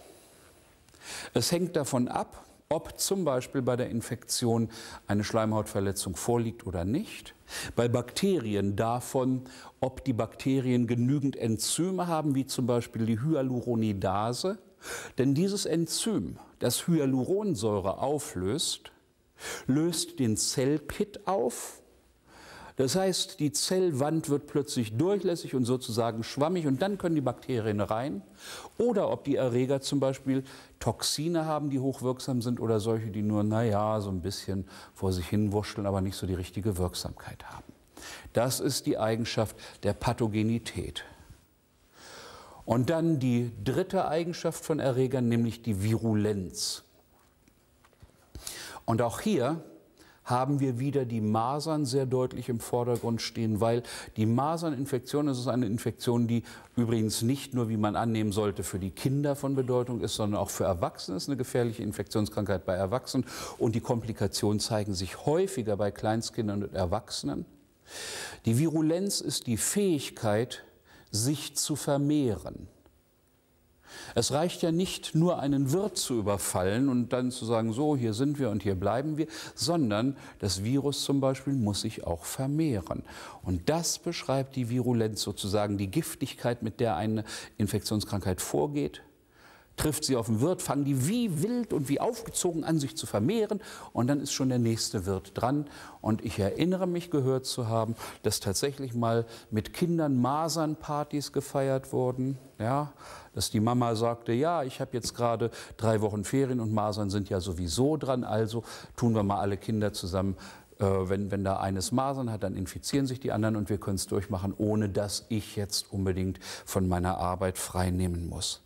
Es hängt davon ab, ob zum Beispiel bei der Infektion eine Schleimhautverletzung vorliegt oder nicht. Bei Bakterien davon, ob die Bakterien genügend Enzyme haben, wie zum Beispiel die Hyaluronidase. Denn dieses Enzym, das Hyaluronsäure auflöst, löst den Zellkit auf, das heißt, die Zellwand wird plötzlich durchlässig und sozusagen schwammig und dann können die Bakterien rein. Oder ob die Erreger zum Beispiel Toxine haben, die hochwirksam sind oder solche, die nur, naja, so ein bisschen vor sich hin wurschteln, aber nicht so die richtige Wirksamkeit haben. Das ist die Eigenschaft der Pathogenität. Und dann die dritte Eigenschaft von Erregern, nämlich die Virulenz. Und auch hier haben wir wieder die Masern sehr deutlich im Vordergrund stehen, weil die Maserninfektion ist eine Infektion, die übrigens nicht nur, wie man annehmen sollte, für die Kinder von Bedeutung ist, sondern auch für Erwachsene ist eine gefährliche Infektionskrankheit bei Erwachsenen. Und die Komplikationen zeigen sich häufiger bei Kleinstkindern und Erwachsenen. Die Virulenz ist die Fähigkeit, sich zu vermehren. Es reicht ja nicht nur einen Wirt zu überfallen und dann zu sagen, so, hier sind wir und hier bleiben wir, sondern das Virus zum Beispiel muss sich auch vermehren. Und das beschreibt die Virulenz sozusagen, die Giftigkeit, mit der eine Infektionskrankheit vorgeht trifft sie auf den Wirt, fangen die wie wild und wie aufgezogen an, sich zu vermehren. Und dann ist schon der nächste Wirt dran. Und ich erinnere mich gehört zu haben, dass tatsächlich mal mit Kindern Masernpartys gefeiert wurden. Ja, dass die Mama sagte, ja, ich habe jetzt gerade drei Wochen Ferien und Masern sind ja sowieso dran, also tun wir mal alle Kinder zusammen äh, wenn, wenn da eines Masern hat, dann infizieren sich die anderen und wir können es durchmachen, ohne dass ich jetzt unbedingt von meiner Arbeit freinehmen muss.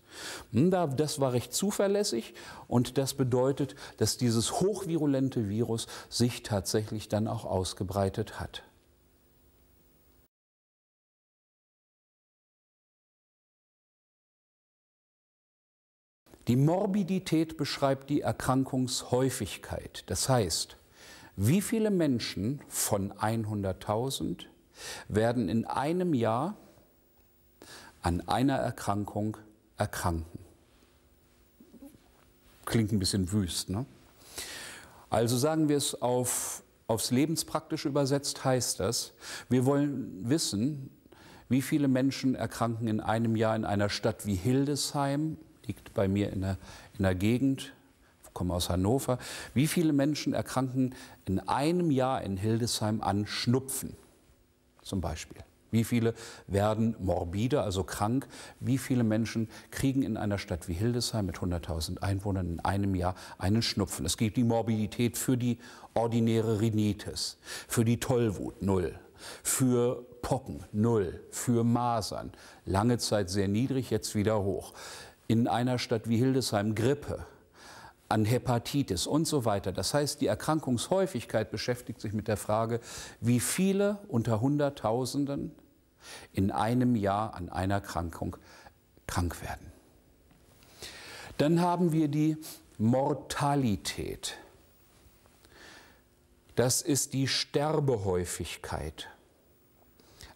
Hm, das war recht zuverlässig und das bedeutet, dass dieses hochvirulente Virus sich tatsächlich dann auch ausgebreitet hat. Die Morbidität beschreibt die Erkrankungshäufigkeit. Das heißt, wie viele Menschen von 100.000 werden in einem Jahr an einer Erkrankung Erkrankten. Klingt ein bisschen wüst. Ne? Also sagen wir es auf, aufs Lebenspraktische übersetzt, heißt das, wir wollen wissen, wie viele Menschen erkranken in einem Jahr in einer Stadt wie Hildesheim, liegt bei mir in der, in der Gegend, komme aus Hannover, wie viele Menschen erkranken in einem Jahr in Hildesheim an Schnupfen zum Beispiel. Wie viele werden morbide, also krank? Wie viele Menschen kriegen in einer Stadt wie Hildesheim mit 100.000 Einwohnern in einem Jahr einen Schnupfen? Es gibt die Morbidität für die ordinäre Rhinitis, für die Tollwut null, für Pocken null, für Masern lange Zeit sehr niedrig, jetzt wieder hoch. In einer Stadt wie Hildesheim Grippe an Hepatitis und so weiter. Das heißt, die Erkrankungshäufigkeit beschäftigt sich mit der Frage, wie viele unter Hunderttausenden in einem Jahr an einer Erkrankung krank werden. Dann haben wir die Mortalität. Das ist die Sterbehäufigkeit.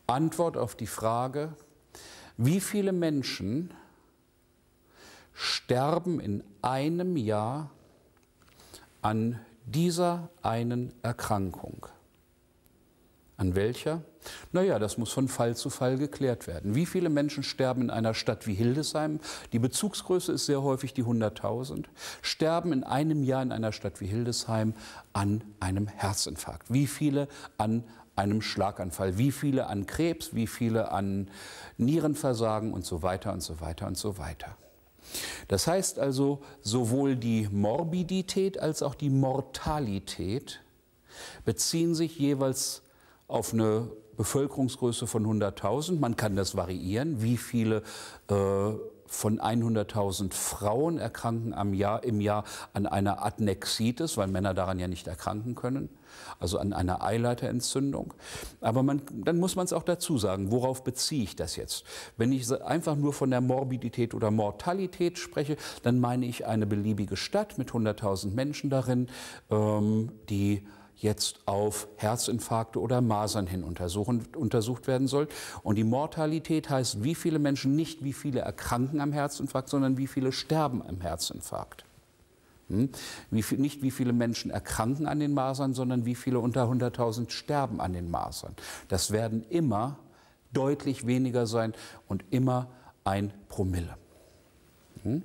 Antwort auf die Frage, wie viele Menschen sterben in einem Jahr an dieser einen Erkrankung. An welcher? Naja, das muss von Fall zu Fall geklärt werden. Wie viele Menschen sterben in einer Stadt wie Hildesheim? Die Bezugsgröße ist sehr häufig die 100.000. Sterben in einem Jahr in einer Stadt wie Hildesheim an einem Herzinfarkt? Wie viele an einem Schlaganfall? Wie viele an Krebs? Wie viele an Nierenversagen und so weiter und so weiter und so weiter? Das heißt also, sowohl die Morbidität als auch die Mortalität beziehen sich jeweils auf eine Bevölkerungsgröße von 100.000. Man kann das variieren, wie viele äh, von 100.000 Frauen erkranken am Jahr, im Jahr an einer Adnexitis, weil Männer daran ja nicht erkranken können also an einer Eileiterentzündung. Aber man, dann muss man es auch dazu sagen, worauf beziehe ich das jetzt? Wenn ich einfach nur von der Morbidität oder Mortalität spreche, dann meine ich eine beliebige Stadt mit 100.000 Menschen darin, ähm, die jetzt auf Herzinfarkte oder Masern hin untersucht werden soll. Und die Mortalität heißt, wie viele Menschen, nicht wie viele erkranken am Herzinfarkt, sondern wie viele sterben am Herzinfarkt. Hm? Wie viel, nicht wie viele Menschen erkranken an den Masern, sondern wie viele unter 100.000 sterben an den Masern. Das werden immer deutlich weniger sein und immer ein Promille. Hm?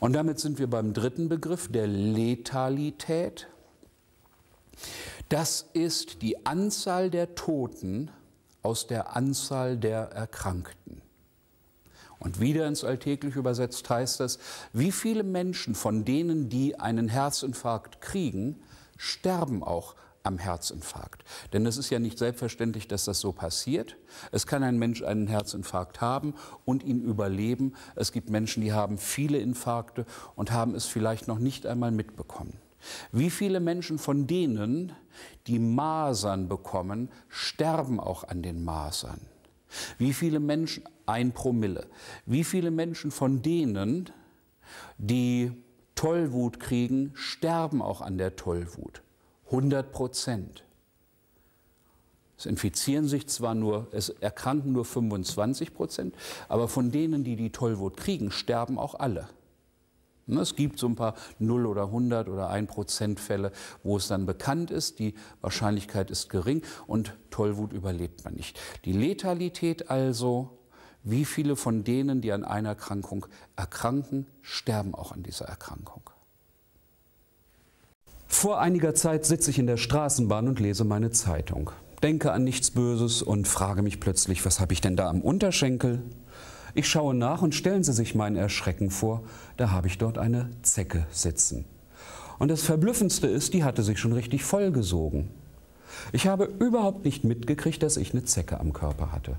Und damit sind wir beim dritten Begriff der Letalität. Das ist die Anzahl der Toten aus der Anzahl der Erkrankten. Und wieder ins alltäglich übersetzt heißt das, wie viele Menschen von denen, die einen Herzinfarkt kriegen, sterben auch am Herzinfarkt. Denn es ist ja nicht selbstverständlich, dass das so passiert. Es kann ein Mensch einen Herzinfarkt haben und ihn überleben. Es gibt Menschen, die haben viele Infarkte und haben es vielleicht noch nicht einmal mitbekommen. Wie viele Menschen von denen, die Masern bekommen, sterben auch an den Masern? Wie viele Menschen? Ein Promille. Wie viele Menschen von denen, die Tollwut kriegen, sterben auch an der Tollwut? 100 Prozent. Es infizieren sich zwar nur, es erkranken nur 25 Prozent, aber von denen, die die Tollwut kriegen, sterben auch alle. Ne, es gibt so ein paar 0 oder 100 oder 1 Prozent Fälle, wo es dann bekannt ist. Die Wahrscheinlichkeit ist gering und Tollwut überlebt man nicht. Die Letalität also, wie viele von denen, die an einer Erkrankung erkranken, sterben auch an dieser Erkrankung. Vor einiger Zeit sitze ich in der Straßenbahn und lese meine Zeitung. Denke an nichts Böses und frage mich plötzlich, was habe ich denn da am Unterschenkel? Ich schaue nach und stellen Sie sich mein Erschrecken vor, da habe ich dort eine Zecke sitzen. Und das Verblüffendste ist, die hatte sich schon richtig vollgesogen. Ich habe überhaupt nicht mitgekriegt, dass ich eine Zecke am Körper hatte.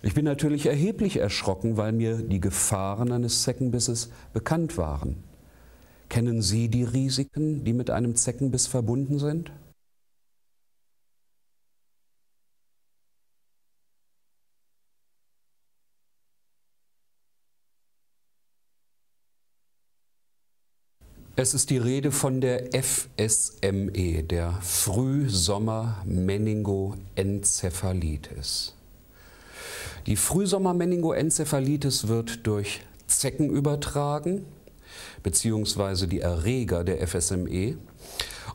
Ich bin natürlich erheblich erschrocken, weil mir die Gefahren eines Zeckenbisses bekannt waren. Kennen Sie die Risiken, die mit einem Zeckenbiss verbunden sind? Es ist die Rede von der FSME, der Frühsommer-Meningoenzephalitis. Die Frühsommer-Meningoenzephalitis wird durch Zecken übertragen, beziehungsweise die Erreger der FSME.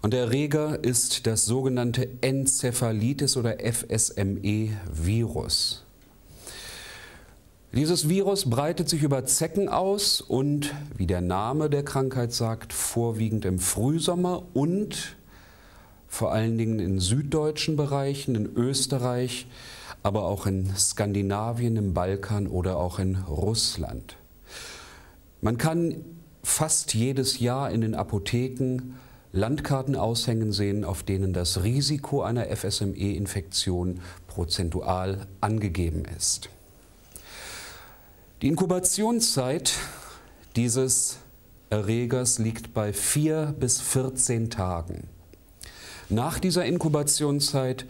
Und der Erreger ist das sogenannte Enzephalitis oder FSME-Virus. Dieses Virus breitet sich über Zecken aus und, wie der Name der Krankheit sagt, vorwiegend im Frühsommer und vor allen Dingen in süddeutschen Bereichen, in Österreich, aber auch in Skandinavien, im Balkan oder auch in Russland. Man kann fast jedes Jahr in den Apotheken Landkarten aushängen sehen, auf denen das Risiko einer FSME-Infektion prozentual angegeben ist. Die Inkubationszeit dieses Erregers liegt bei 4 bis 14 Tagen. Nach dieser Inkubationszeit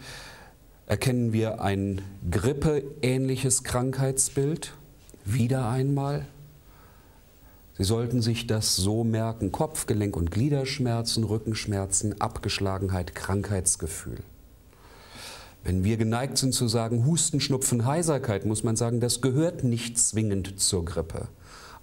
erkennen wir ein grippeähnliches Krankheitsbild. Wieder einmal. Sie sollten sich das so merken. Kopf, Gelenk- und Gliederschmerzen, Rückenschmerzen, Abgeschlagenheit, Krankheitsgefühl. Wenn wir geneigt sind zu sagen Husten, Schnupfen, Heiserkeit, muss man sagen, das gehört nicht zwingend zur Grippe.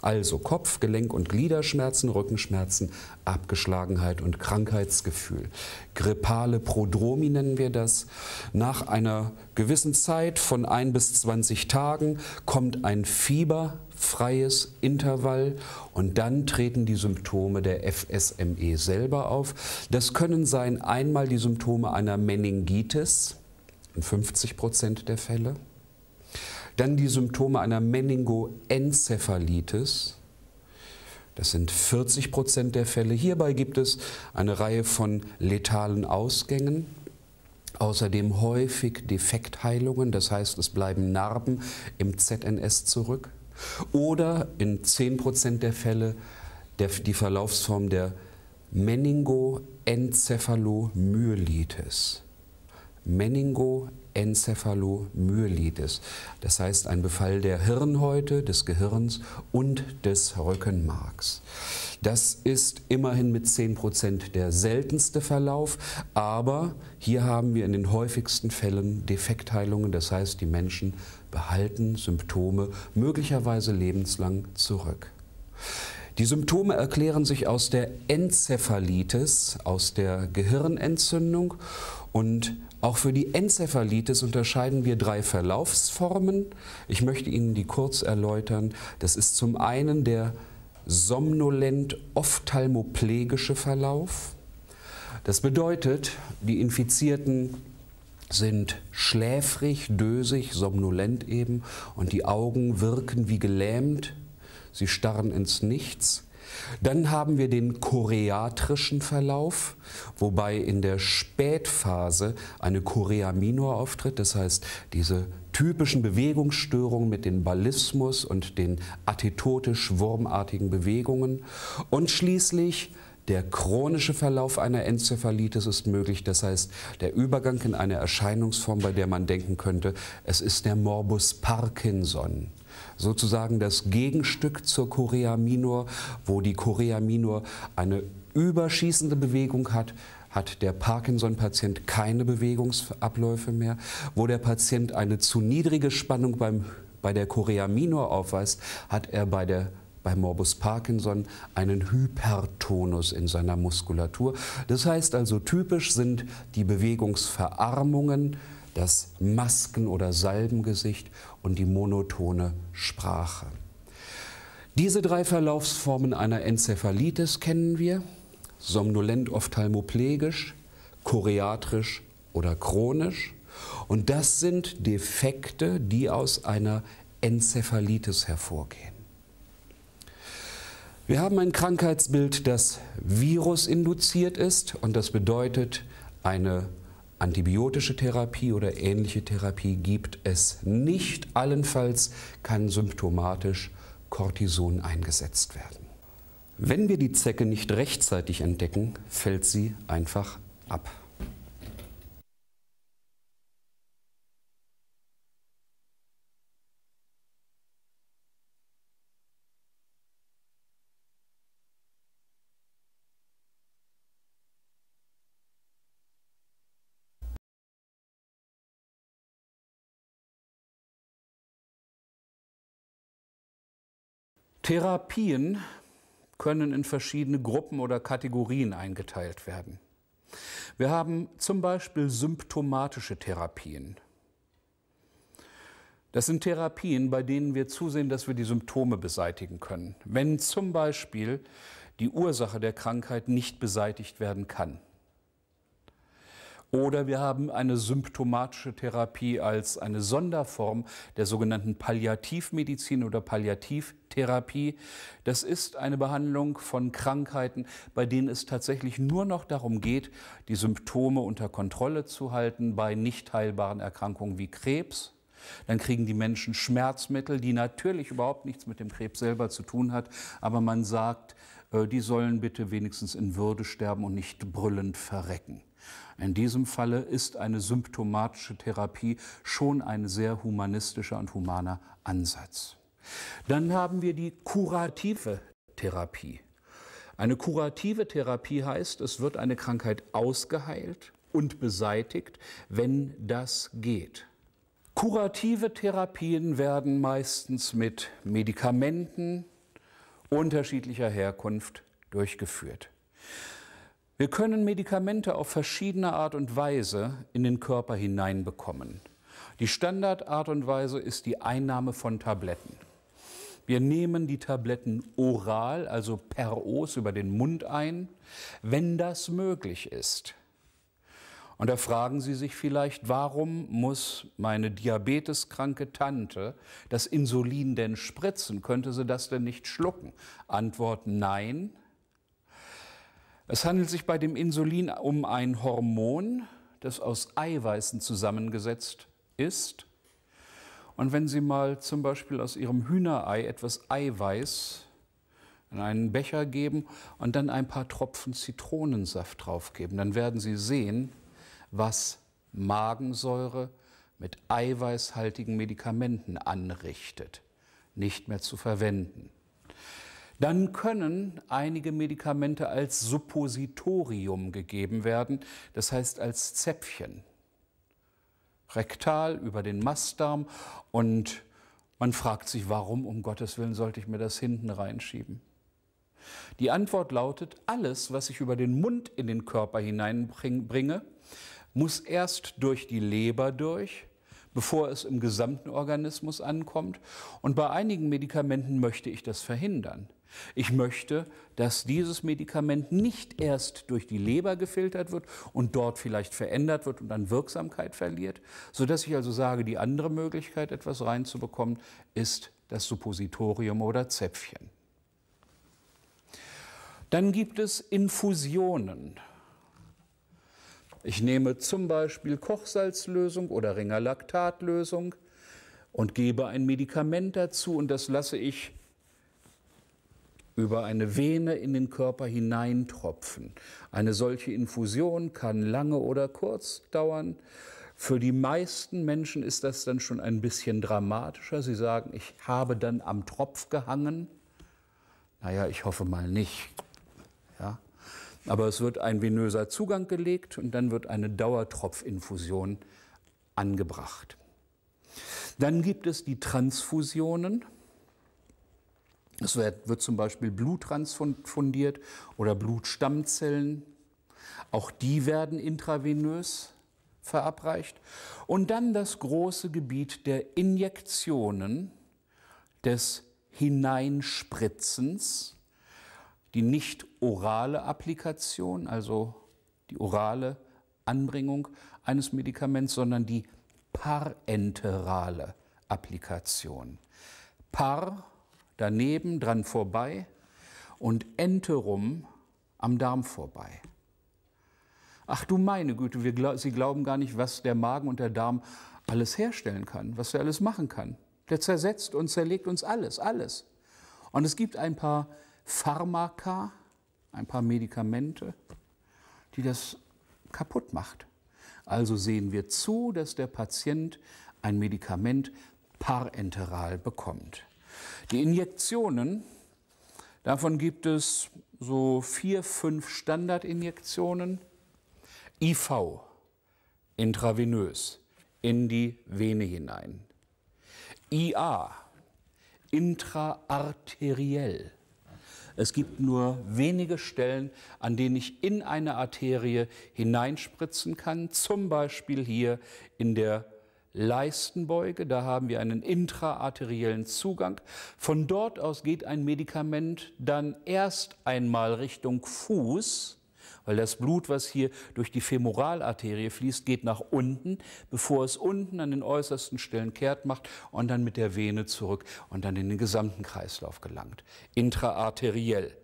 Also Kopf, Gelenk- und Gliederschmerzen, Rückenschmerzen, Abgeschlagenheit und Krankheitsgefühl. Grippale Prodromi nennen wir das. Nach einer gewissen Zeit von ein bis 20 Tagen kommt ein fieberfreies Intervall und dann treten die Symptome der FSME selber auf. Das können sein einmal die Symptome einer Meningitis, in 50 Prozent der Fälle. Dann die Symptome einer Meningoenzephalitis. Das sind 40 Prozent der Fälle. Hierbei gibt es eine Reihe von letalen Ausgängen. Außerdem häufig Defektheilungen, das heißt, es bleiben Narben im ZNS zurück. Oder in 10 Prozent der Fälle die Verlaufsform der Meningoencephalomyelitis. Meningoencephalomyelitis. Das heißt ein Befall der Hirnhäute, des Gehirns und des Rückenmarks. Das ist immerhin mit 10% der seltenste Verlauf, aber hier haben wir in den häufigsten Fällen Defektheilungen, das heißt die Menschen behalten Symptome möglicherweise lebenslang zurück. Die Symptome erklären sich aus der Enzephalitis, aus der Gehirnentzündung und auch für die Enzephalitis unterscheiden wir drei Verlaufsformen. Ich möchte Ihnen die kurz erläutern. Das ist zum einen der somnolent-ophthalmoplegische Verlauf. Das bedeutet, die Infizierten sind schläfrig, dösig, somnolent eben und die Augen wirken wie gelähmt. Sie starren ins Nichts. Dann haben wir den choreatrischen Verlauf, wobei in der Spätphase eine Chorea minor auftritt, das heißt diese typischen Bewegungsstörungen mit dem Ballismus und den atetotisch wurmartigen Bewegungen und schließlich der chronische Verlauf einer Enzephalitis ist möglich, das heißt der Übergang in eine Erscheinungsform, bei der man denken könnte, es ist der Morbus Parkinson sozusagen das Gegenstück zur Korea Minor, wo die Korea Minor eine überschießende Bewegung hat, hat der Parkinson-Patient keine Bewegungsabläufe mehr, wo der Patient eine zu niedrige Spannung beim, bei der Korea Minor aufweist, hat er bei der bei Morbus Parkinson einen Hypertonus in seiner Muskulatur. Das heißt also typisch sind die Bewegungsverarmungen, das Masken- oder Salbengesicht und die monotone Sprache. Diese drei Verlaufsformen einer Enzephalitis kennen wir, somnolent ophthalmoplegisch, choreatrisch oder chronisch. Und das sind Defekte, die aus einer Enzephalitis hervorgehen. Wir haben ein Krankheitsbild, das virusinduziert ist und das bedeutet eine Antibiotische Therapie oder ähnliche Therapie gibt es nicht. Allenfalls kann symptomatisch Cortison eingesetzt werden. Wenn wir die Zecke nicht rechtzeitig entdecken, fällt sie einfach ab. Therapien können in verschiedene Gruppen oder Kategorien eingeteilt werden. Wir haben zum Beispiel symptomatische Therapien. Das sind Therapien, bei denen wir zusehen, dass wir die Symptome beseitigen können. Wenn zum Beispiel die Ursache der Krankheit nicht beseitigt werden kann. Oder wir haben eine symptomatische Therapie als eine Sonderform der sogenannten Palliativmedizin oder Palliativtherapie. Das ist eine Behandlung von Krankheiten, bei denen es tatsächlich nur noch darum geht, die Symptome unter Kontrolle zu halten bei nicht heilbaren Erkrankungen wie Krebs, dann kriegen die Menschen Schmerzmittel, die natürlich überhaupt nichts mit dem Krebs selber zu tun hat, aber man sagt, äh, die sollen bitte wenigstens in Würde sterben und nicht brüllend verrecken. In diesem Falle ist eine symptomatische Therapie schon ein sehr humanistischer und humaner Ansatz. Dann haben wir die kurative Therapie. Eine kurative Therapie heißt, es wird eine Krankheit ausgeheilt und beseitigt, wenn das geht. Kurative Therapien werden meistens mit Medikamenten unterschiedlicher Herkunft durchgeführt. Wir können Medikamente auf verschiedene Art und Weise in den Körper hineinbekommen. Die Standardart und Weise ist die Einnahme von Tabletten. Wir nehmen die Tabletten oral, also per Os über den Mund ein, wenn das möglich ist. Und da fragen Sie sich vielleicht, warum muss meine diabeteskranke Tante das Insulin denn spritzen? Könnte sie das denn nicht schlucken? Antwort nein, es handelt sich bei dem Insulin um ein Hormon, das aus Eiweißen zusammengesetzt ist. Und wenn Sie mal zum Beispiel aus Ihrem Hühnerei etwas Eiweiß in einen Becher geben und dann ein paar Tropfen Zitronensaft draufgeben, dann werden Sie sehen, was Magensäure mit eiweißhaltigen Medikamenten anrichtet. Nicht mehr zu verwenden. Dann können einige Medikamente als Suppositorium gegeben werden, das heißt als Zäpfchen. Rektal über den Mastdarm und man fragt sich, warum um Gottes Willen sollte ich mir das hinten reinschieben? Die Antwort lautet, alles, was ich über den Mund in den Körper hineinbringe, muss erst durch die Leber durch, bevor es im gesamten Organismus ankommt. Und bei einigen Medikamenten möchte ich das verhindern. Ich möchte, dass dieses Medikament nicht erst durch die Leber gefiltert wird und dort vielleicht verändert wird und an Wirksamkeit verliert, sodass ich also sage, die andere Möglichkeit, etwas reinzubekommen, ist das Suppositorium oder Zäpfchen. Dann gibt es Infusionen. Ich nehme zum Beispiel Kochsalzlösung oder Ringerlaktatlösung und gebe ein Medikament dazu und das lasse ich über eine Vene in den Körper hineintropfen. Eine solche Infusion kann lange oder kurz dauern. Für die meisten Menschen ist das dann schon ein bisschen dramatischer. Sie sagen, ich habe dann am Tropf gehangen. Naja, ich hoffe mal nicht. Ja? Aber es wird ein venöser Zugang gelegt und dann wird eine Dauertropfinfusion angebracht. Dann gibt es die Transfusionen. Es wird, wird zum Beispiel Blut transfundiert oder Blutstammzellen. Auch die werden intravenös verabreicht. Und dann das große Gebiet der Injektionen, des Hineinspritzens, die nicht orale Applikation, also die orale Anbringung eines Medikaments, sondern die parenterale Applikation. Par daneben dran vorbei und enterum am Darm vorbei. Ach du meine Güte, wir, Sie glauben gar nicht, was der Magen und der Darm alles herstellen kann, was er alles machen kann. Der zersetzt und zerlegt uns alles, alles. Und es gibt ein paar Pharmaka, ein paar Medikamente, die das kaputt macht. Also sehen wir zu, dass der Patient ein Medikament parenteral bekommt. Die Injektionen, davon gibt es so vier, fünf Standardinjektionen. IV, intravenös, in die Vene hinein. IA, intraarteriell. Es gibt nur wenige Stellen, an denen ich in eine Arterie hineinspritzen kann, zum Beispiel hier in der Leistenbeuge. Da haben wir einen intraarteriellen Zugang. Von dort aus geht ein Medikament dann erst einmal Richtung Fuß, weil das Blut, was hier durch die Femoralarterie fließt, geht nach unten, bevor es unten an den äußersten Stellen kehrt macht und dann mit der Vene zurück und dann in den gesamten Kreislauf gelangt. Intraarteriell.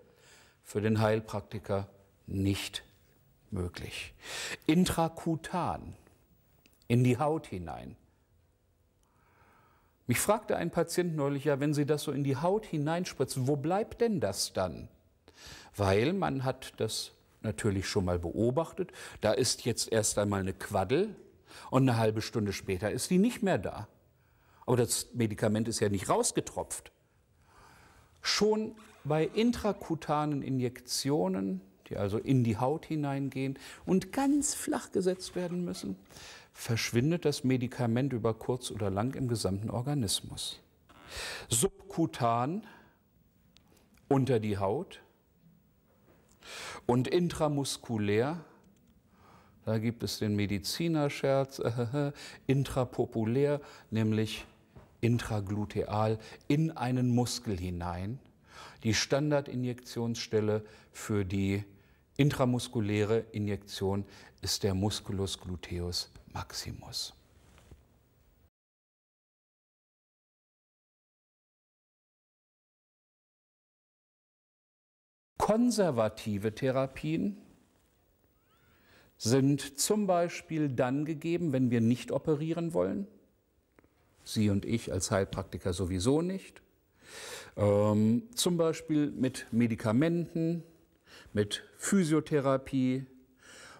Für den Heilpraktiker nicht möglich. Intrakutan. In die Haut hinein. Mich fragte ein Patient neulich ja, wenn Sie das so in die Haut hineinspritzen, wo bleibt denn das dann? Weil man hat das natürlich schon mal beobachtet. Da ist jetzt erst einmal eine Quaddel und eine halbe Stunde später ist die nicht mehr da. Aber das Medikament ist ja nicht rausgetropft. Schon bei intrakutanen Injektionen, die also in die Haut hineingehen und ganz flach gesetzt werden müssen, verschwindet das Medikament über kurz oder lang im gesamten Organismus. Subkutan unter die Haut und intramuskulär, da gibt es den Medizinerscherz, intrapopulär, nämlich intragluteal in einen Muskel hinein. Die Standardinjektionsstelle für die intramuskuläre Injektion ist der Musculus gluteus Maximus. Konservative Therapien sind zum Beispiel dann gegeben, wenn wir nicht operieren wollen. Sie und ich als Heilpraktiker sowieso nicht. Ähm, zum Beispiel mit Medikamenten, mit Physiotherapie,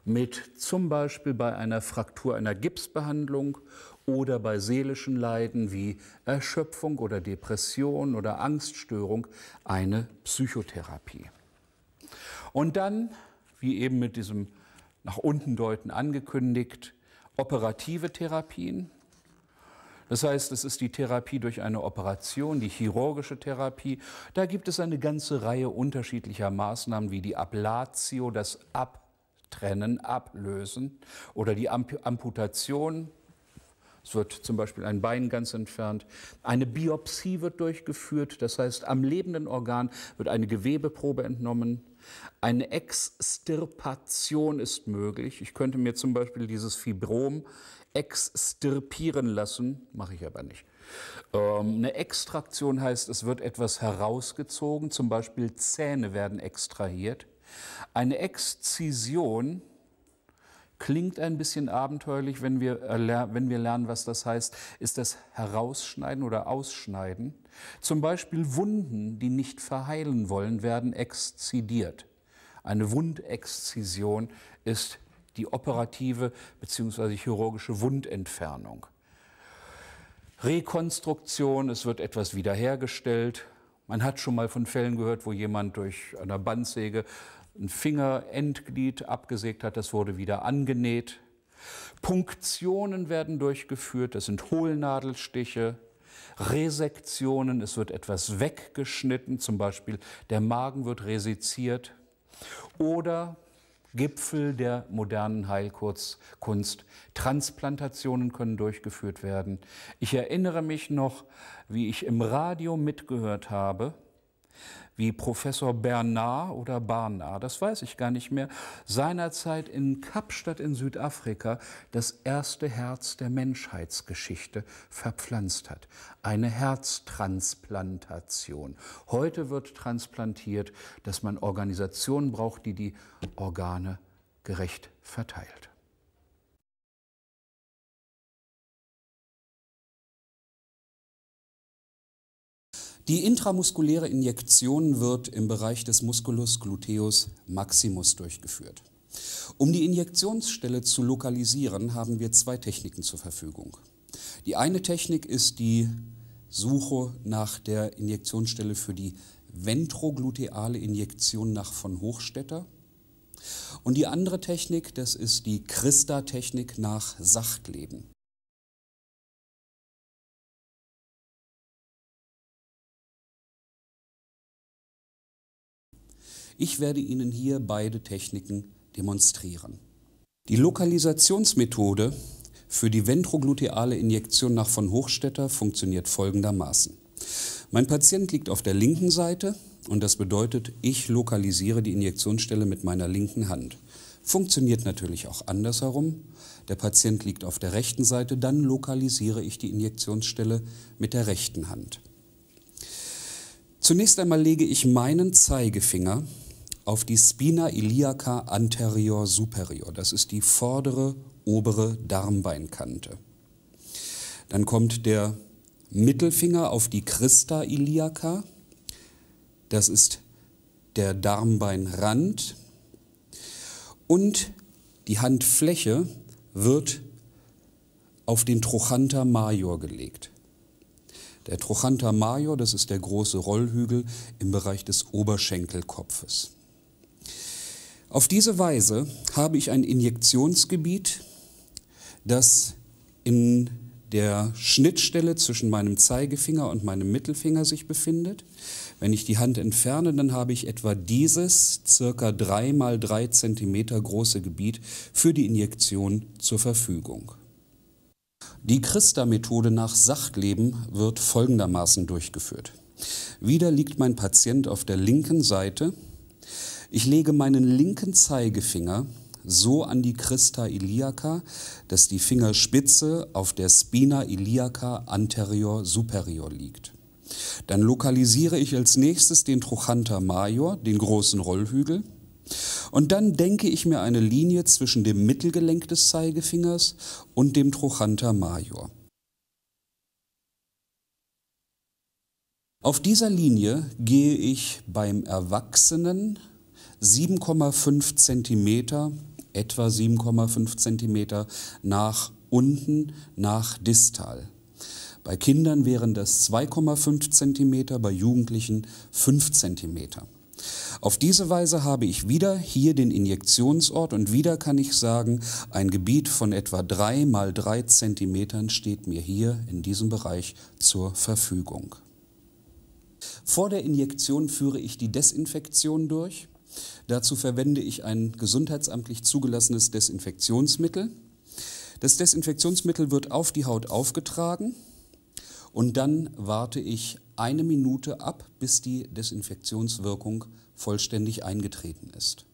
mit zum Beispiel bei einer Fraktur einer Gipsbehandlung oder bei seelischen Leiden wie Erschöpfung oder Depression oder Angststörung eine Psychotherapie. Und dann, wie eben mit diesem nach unten deuten angekündigt, operative Therapien. Das heißt, es ist die Therapie durch eine Operation, die chirurgische Therapie. Da gibt es eine ganze Reihe unterschiedlicher Maßnahmen wie die Ablatio, das Ab trennen, ablösen oder die Amputation. Es wird zum Beispiel ein Bein ganz entfernt. Eine Biopsie wird durchgeführt, das heißt, am lebenden Organ wird eine Gewebeprobe entnommen. Eine Extirpation ist möglich. Ich könnte mir zum Beispiel dieses Fibrom extirpieren lassen, mache ich aber nicht. Ähm, eine Extraktion heißt, es wird etwas herausgezogen, zum Beispiel Zähne werden extrahiert. Eine Exzision klingt ein bisschen abenteuerlich, wenn wir, äh, wenn wir lernen, was das heißt, ist das Herausschneiden oder Ausschneiden. Zum Beispiel Wunden, die nicht verheilen wollen, werden exzidiert. Eine Wundexzision ist die operative bzw. chirurgische Wundentfernung. Rekonstruktion, es wird etwas wiederhergestellt. Man hat schon mal von Fällen gehört, wo jemand durch eine Bandsäge ein Fingerendglied abgesägt hat, das wurde wieder angenäht. Punktionen werden durchgeführt, das sind Hohlnadelstiche. Resektionen, es wird etwas weggeschnitten, zum Beispiel der Magen wird resiziert. Oder Gipfel der modernen Heilkunst. Transplantationen können durchgeführt werden. Ich erinnere mich noch, wie ich im Radio mitgehört habe, wie Professor Bernard oder Barnard, das weiß ich gar nicht mehr, seinerzeit in Kapstadt in Südafrika das erste Herz der Menschheitsgeschichte verpflanzt hat. Eine Herztransplantation. Heute wird transplantiert, dass man Organisationen braucht, die die Organe gerecht verteilt. Die intramuskuläre Injektion wird im Bereich des Musculus gluteus maximus durchgeführt. Um die Injektionsstelle zu lokalisieren, haben wir zwei Techniken zur Verfügung. Die eine Technik ist die Suche nach der Injektionsstelle für die ventrogluteale Injektion nach von Hochstetter. Und die andere Technik, das ist die Christa-Technik nach Sachtleben. Ich werde Ihnen hier beide Techniken demonstrieren. Die Lokalisationsmethode für die ventrogluteale Injektion nach von Hochstetter funktioniert folgendermaßen. Mein Patient liegt auf der linken Seite und das bedeutet, ich lokalisiere die Injektionsstelle mit meiner linken Hand. Funktioniert natürlich auch andersherum. Der Patient liegt auf der rechten Seite, dann lokalisiere ich die Injektionsstelle mit der rechten Hand. Zunächst einmal lege ich meinen Zeigefinger auf die Spina iliaca anterior superior. Das ist die vordere obere Darmbeinkante. Dann kommt der Mittelfinger auf die Christa iliaca. Das ist der Darmbeinrand. Und die Handfläche wird auf den Trochanter major gelegt. Der Trochanter major, das ist der große Rollhügel im Bereich des Oberschenkelkopfes. Auf diese Weise habe ich ein Injektionsgebiet, das in der Schnittstelle zwischen meinem Zeigefinger und meinem Mittelfinger sich befindet. Wenn ich die Hand entferne, dann habe ich etwa dieses circa 3 mal 3 cm große Gebiet für die Injektion zur Verfügung. Die Christa-Methode nach Sachtleben wird folgendermaßen durchgeführt. Wieder liegt mein Patient auf der linken Seite ich lege meinen linken Zeigefinger so an die Christa iliaca, dass die Fingerspitze auf der Spina iliaca anterior superior liegt. Dann lokalisiere ich als nächstes den Trochanter major, den großen Rollhügel. Und dann denke ich mir eine Linie zwischen dem Mittelgelenk des Zeigefingers und dem Trochanter major. Auf dieser Linie gehe ich beim Erwachsenen 7,5 cm, etwa 7,5 cm nach unten, nach distal. Bei Kindern wären das 2,5 cm, bei Jugendlichen 5 cm. Auf diese Weise habe ich wieder hier den Injektionsort und wieder kann ich sagen, ein Gebiet von etwa 3 mal 3 cm steht mir hier in diesem Bereich zur Verfügung. Vor der Injektion führe ich die Desinfektion durch. Dazu verwende ich ein gesundheitsamtlich zugelassenes Desinfektionsmittel. Das Desinfektionsmittel wird auf die Haut aufgetragen und dann warte ich eine Minute ab, bis die Desinfektionswirkung vollständig eingetreten ist.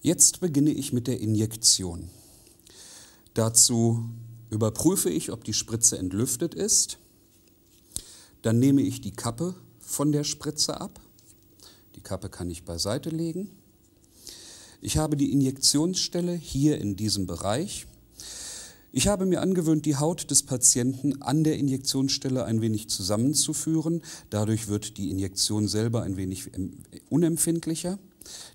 Jetzt beginne ich mit der Injektion. Dazu überprüfe ich, ob die Spritze entlüftet ist. Dann nehme ich die Kappe von der Spritze ab. Die Kappe kann ich beiseite legen. Ich habe die Injektionsstelle hier in diesem Bereich. Ich habe mir angewöhnt, die Haut des Patienten an der Injektionsstelle ein wenig zusammenzuführen. Dadurch wird die Injektion selber ein wenig unempfindlicher.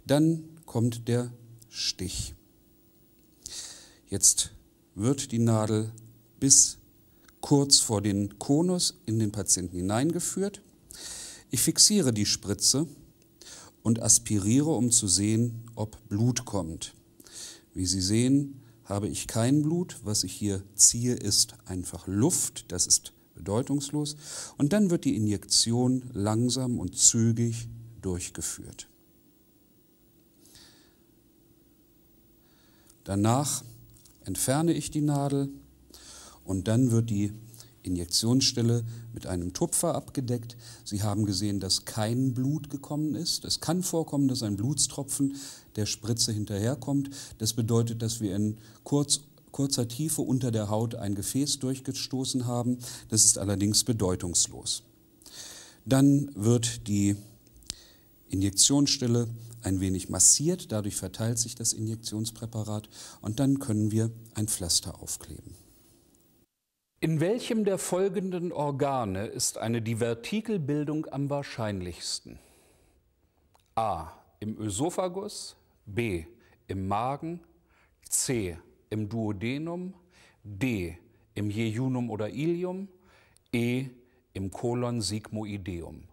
Dann kommt der Stich. Jetzt wird die Nadel bis kurz vor den Konus in den Patienten hineingeführt. Ich fixiere die Spritze und aspiriere, um zu sehen, ob Blut kommt. Wie Sie sehen, habe ich kein Blut. Was ich hier ziehe, ist einfach Luft. Das ist bedeutungslos. Und dann wird die Injektion langsam und zügig durchgeführt. Danach entferne ich die Nadel und dann wird die Injektionsstelle mit einem Tupfer abgedeckt. Sie haben gesehen, dass kein Blut gekommen ist. Es kann vorkommen, dass ein Blutstropfen der Spritze hinterherkommt. Das bedeutet, dass wir in kurz, kurzer Tiefe unter der Haut ein Gefäß durchgestoßen haben. Das ist allerdings bedeutungslos. Dann wird die Injektionsstelle ein wenig massiert, dadurch verteilt sich das Injektionspräparat und dann können wir ein Pflaster aufkleben. In welchem der folgenden Organe ist eine Divertikelbildung am wahrscheinlichsten? A. Im Ösophagus, B. Im Magen, C. Im Duodenum, D. Im Jejunum oder Ilium, E. Im Kolon sigmoideum.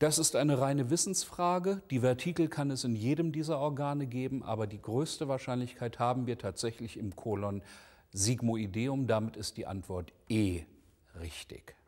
Das ist eine reine Wissensfrage. Die Vertikel kann es in jedem dieser Organe geben, aber die größte Wahrscheinlichkeit haben wir tatsächlich im Kolon Sigmoideum. Damit ist die Antwort E richtig.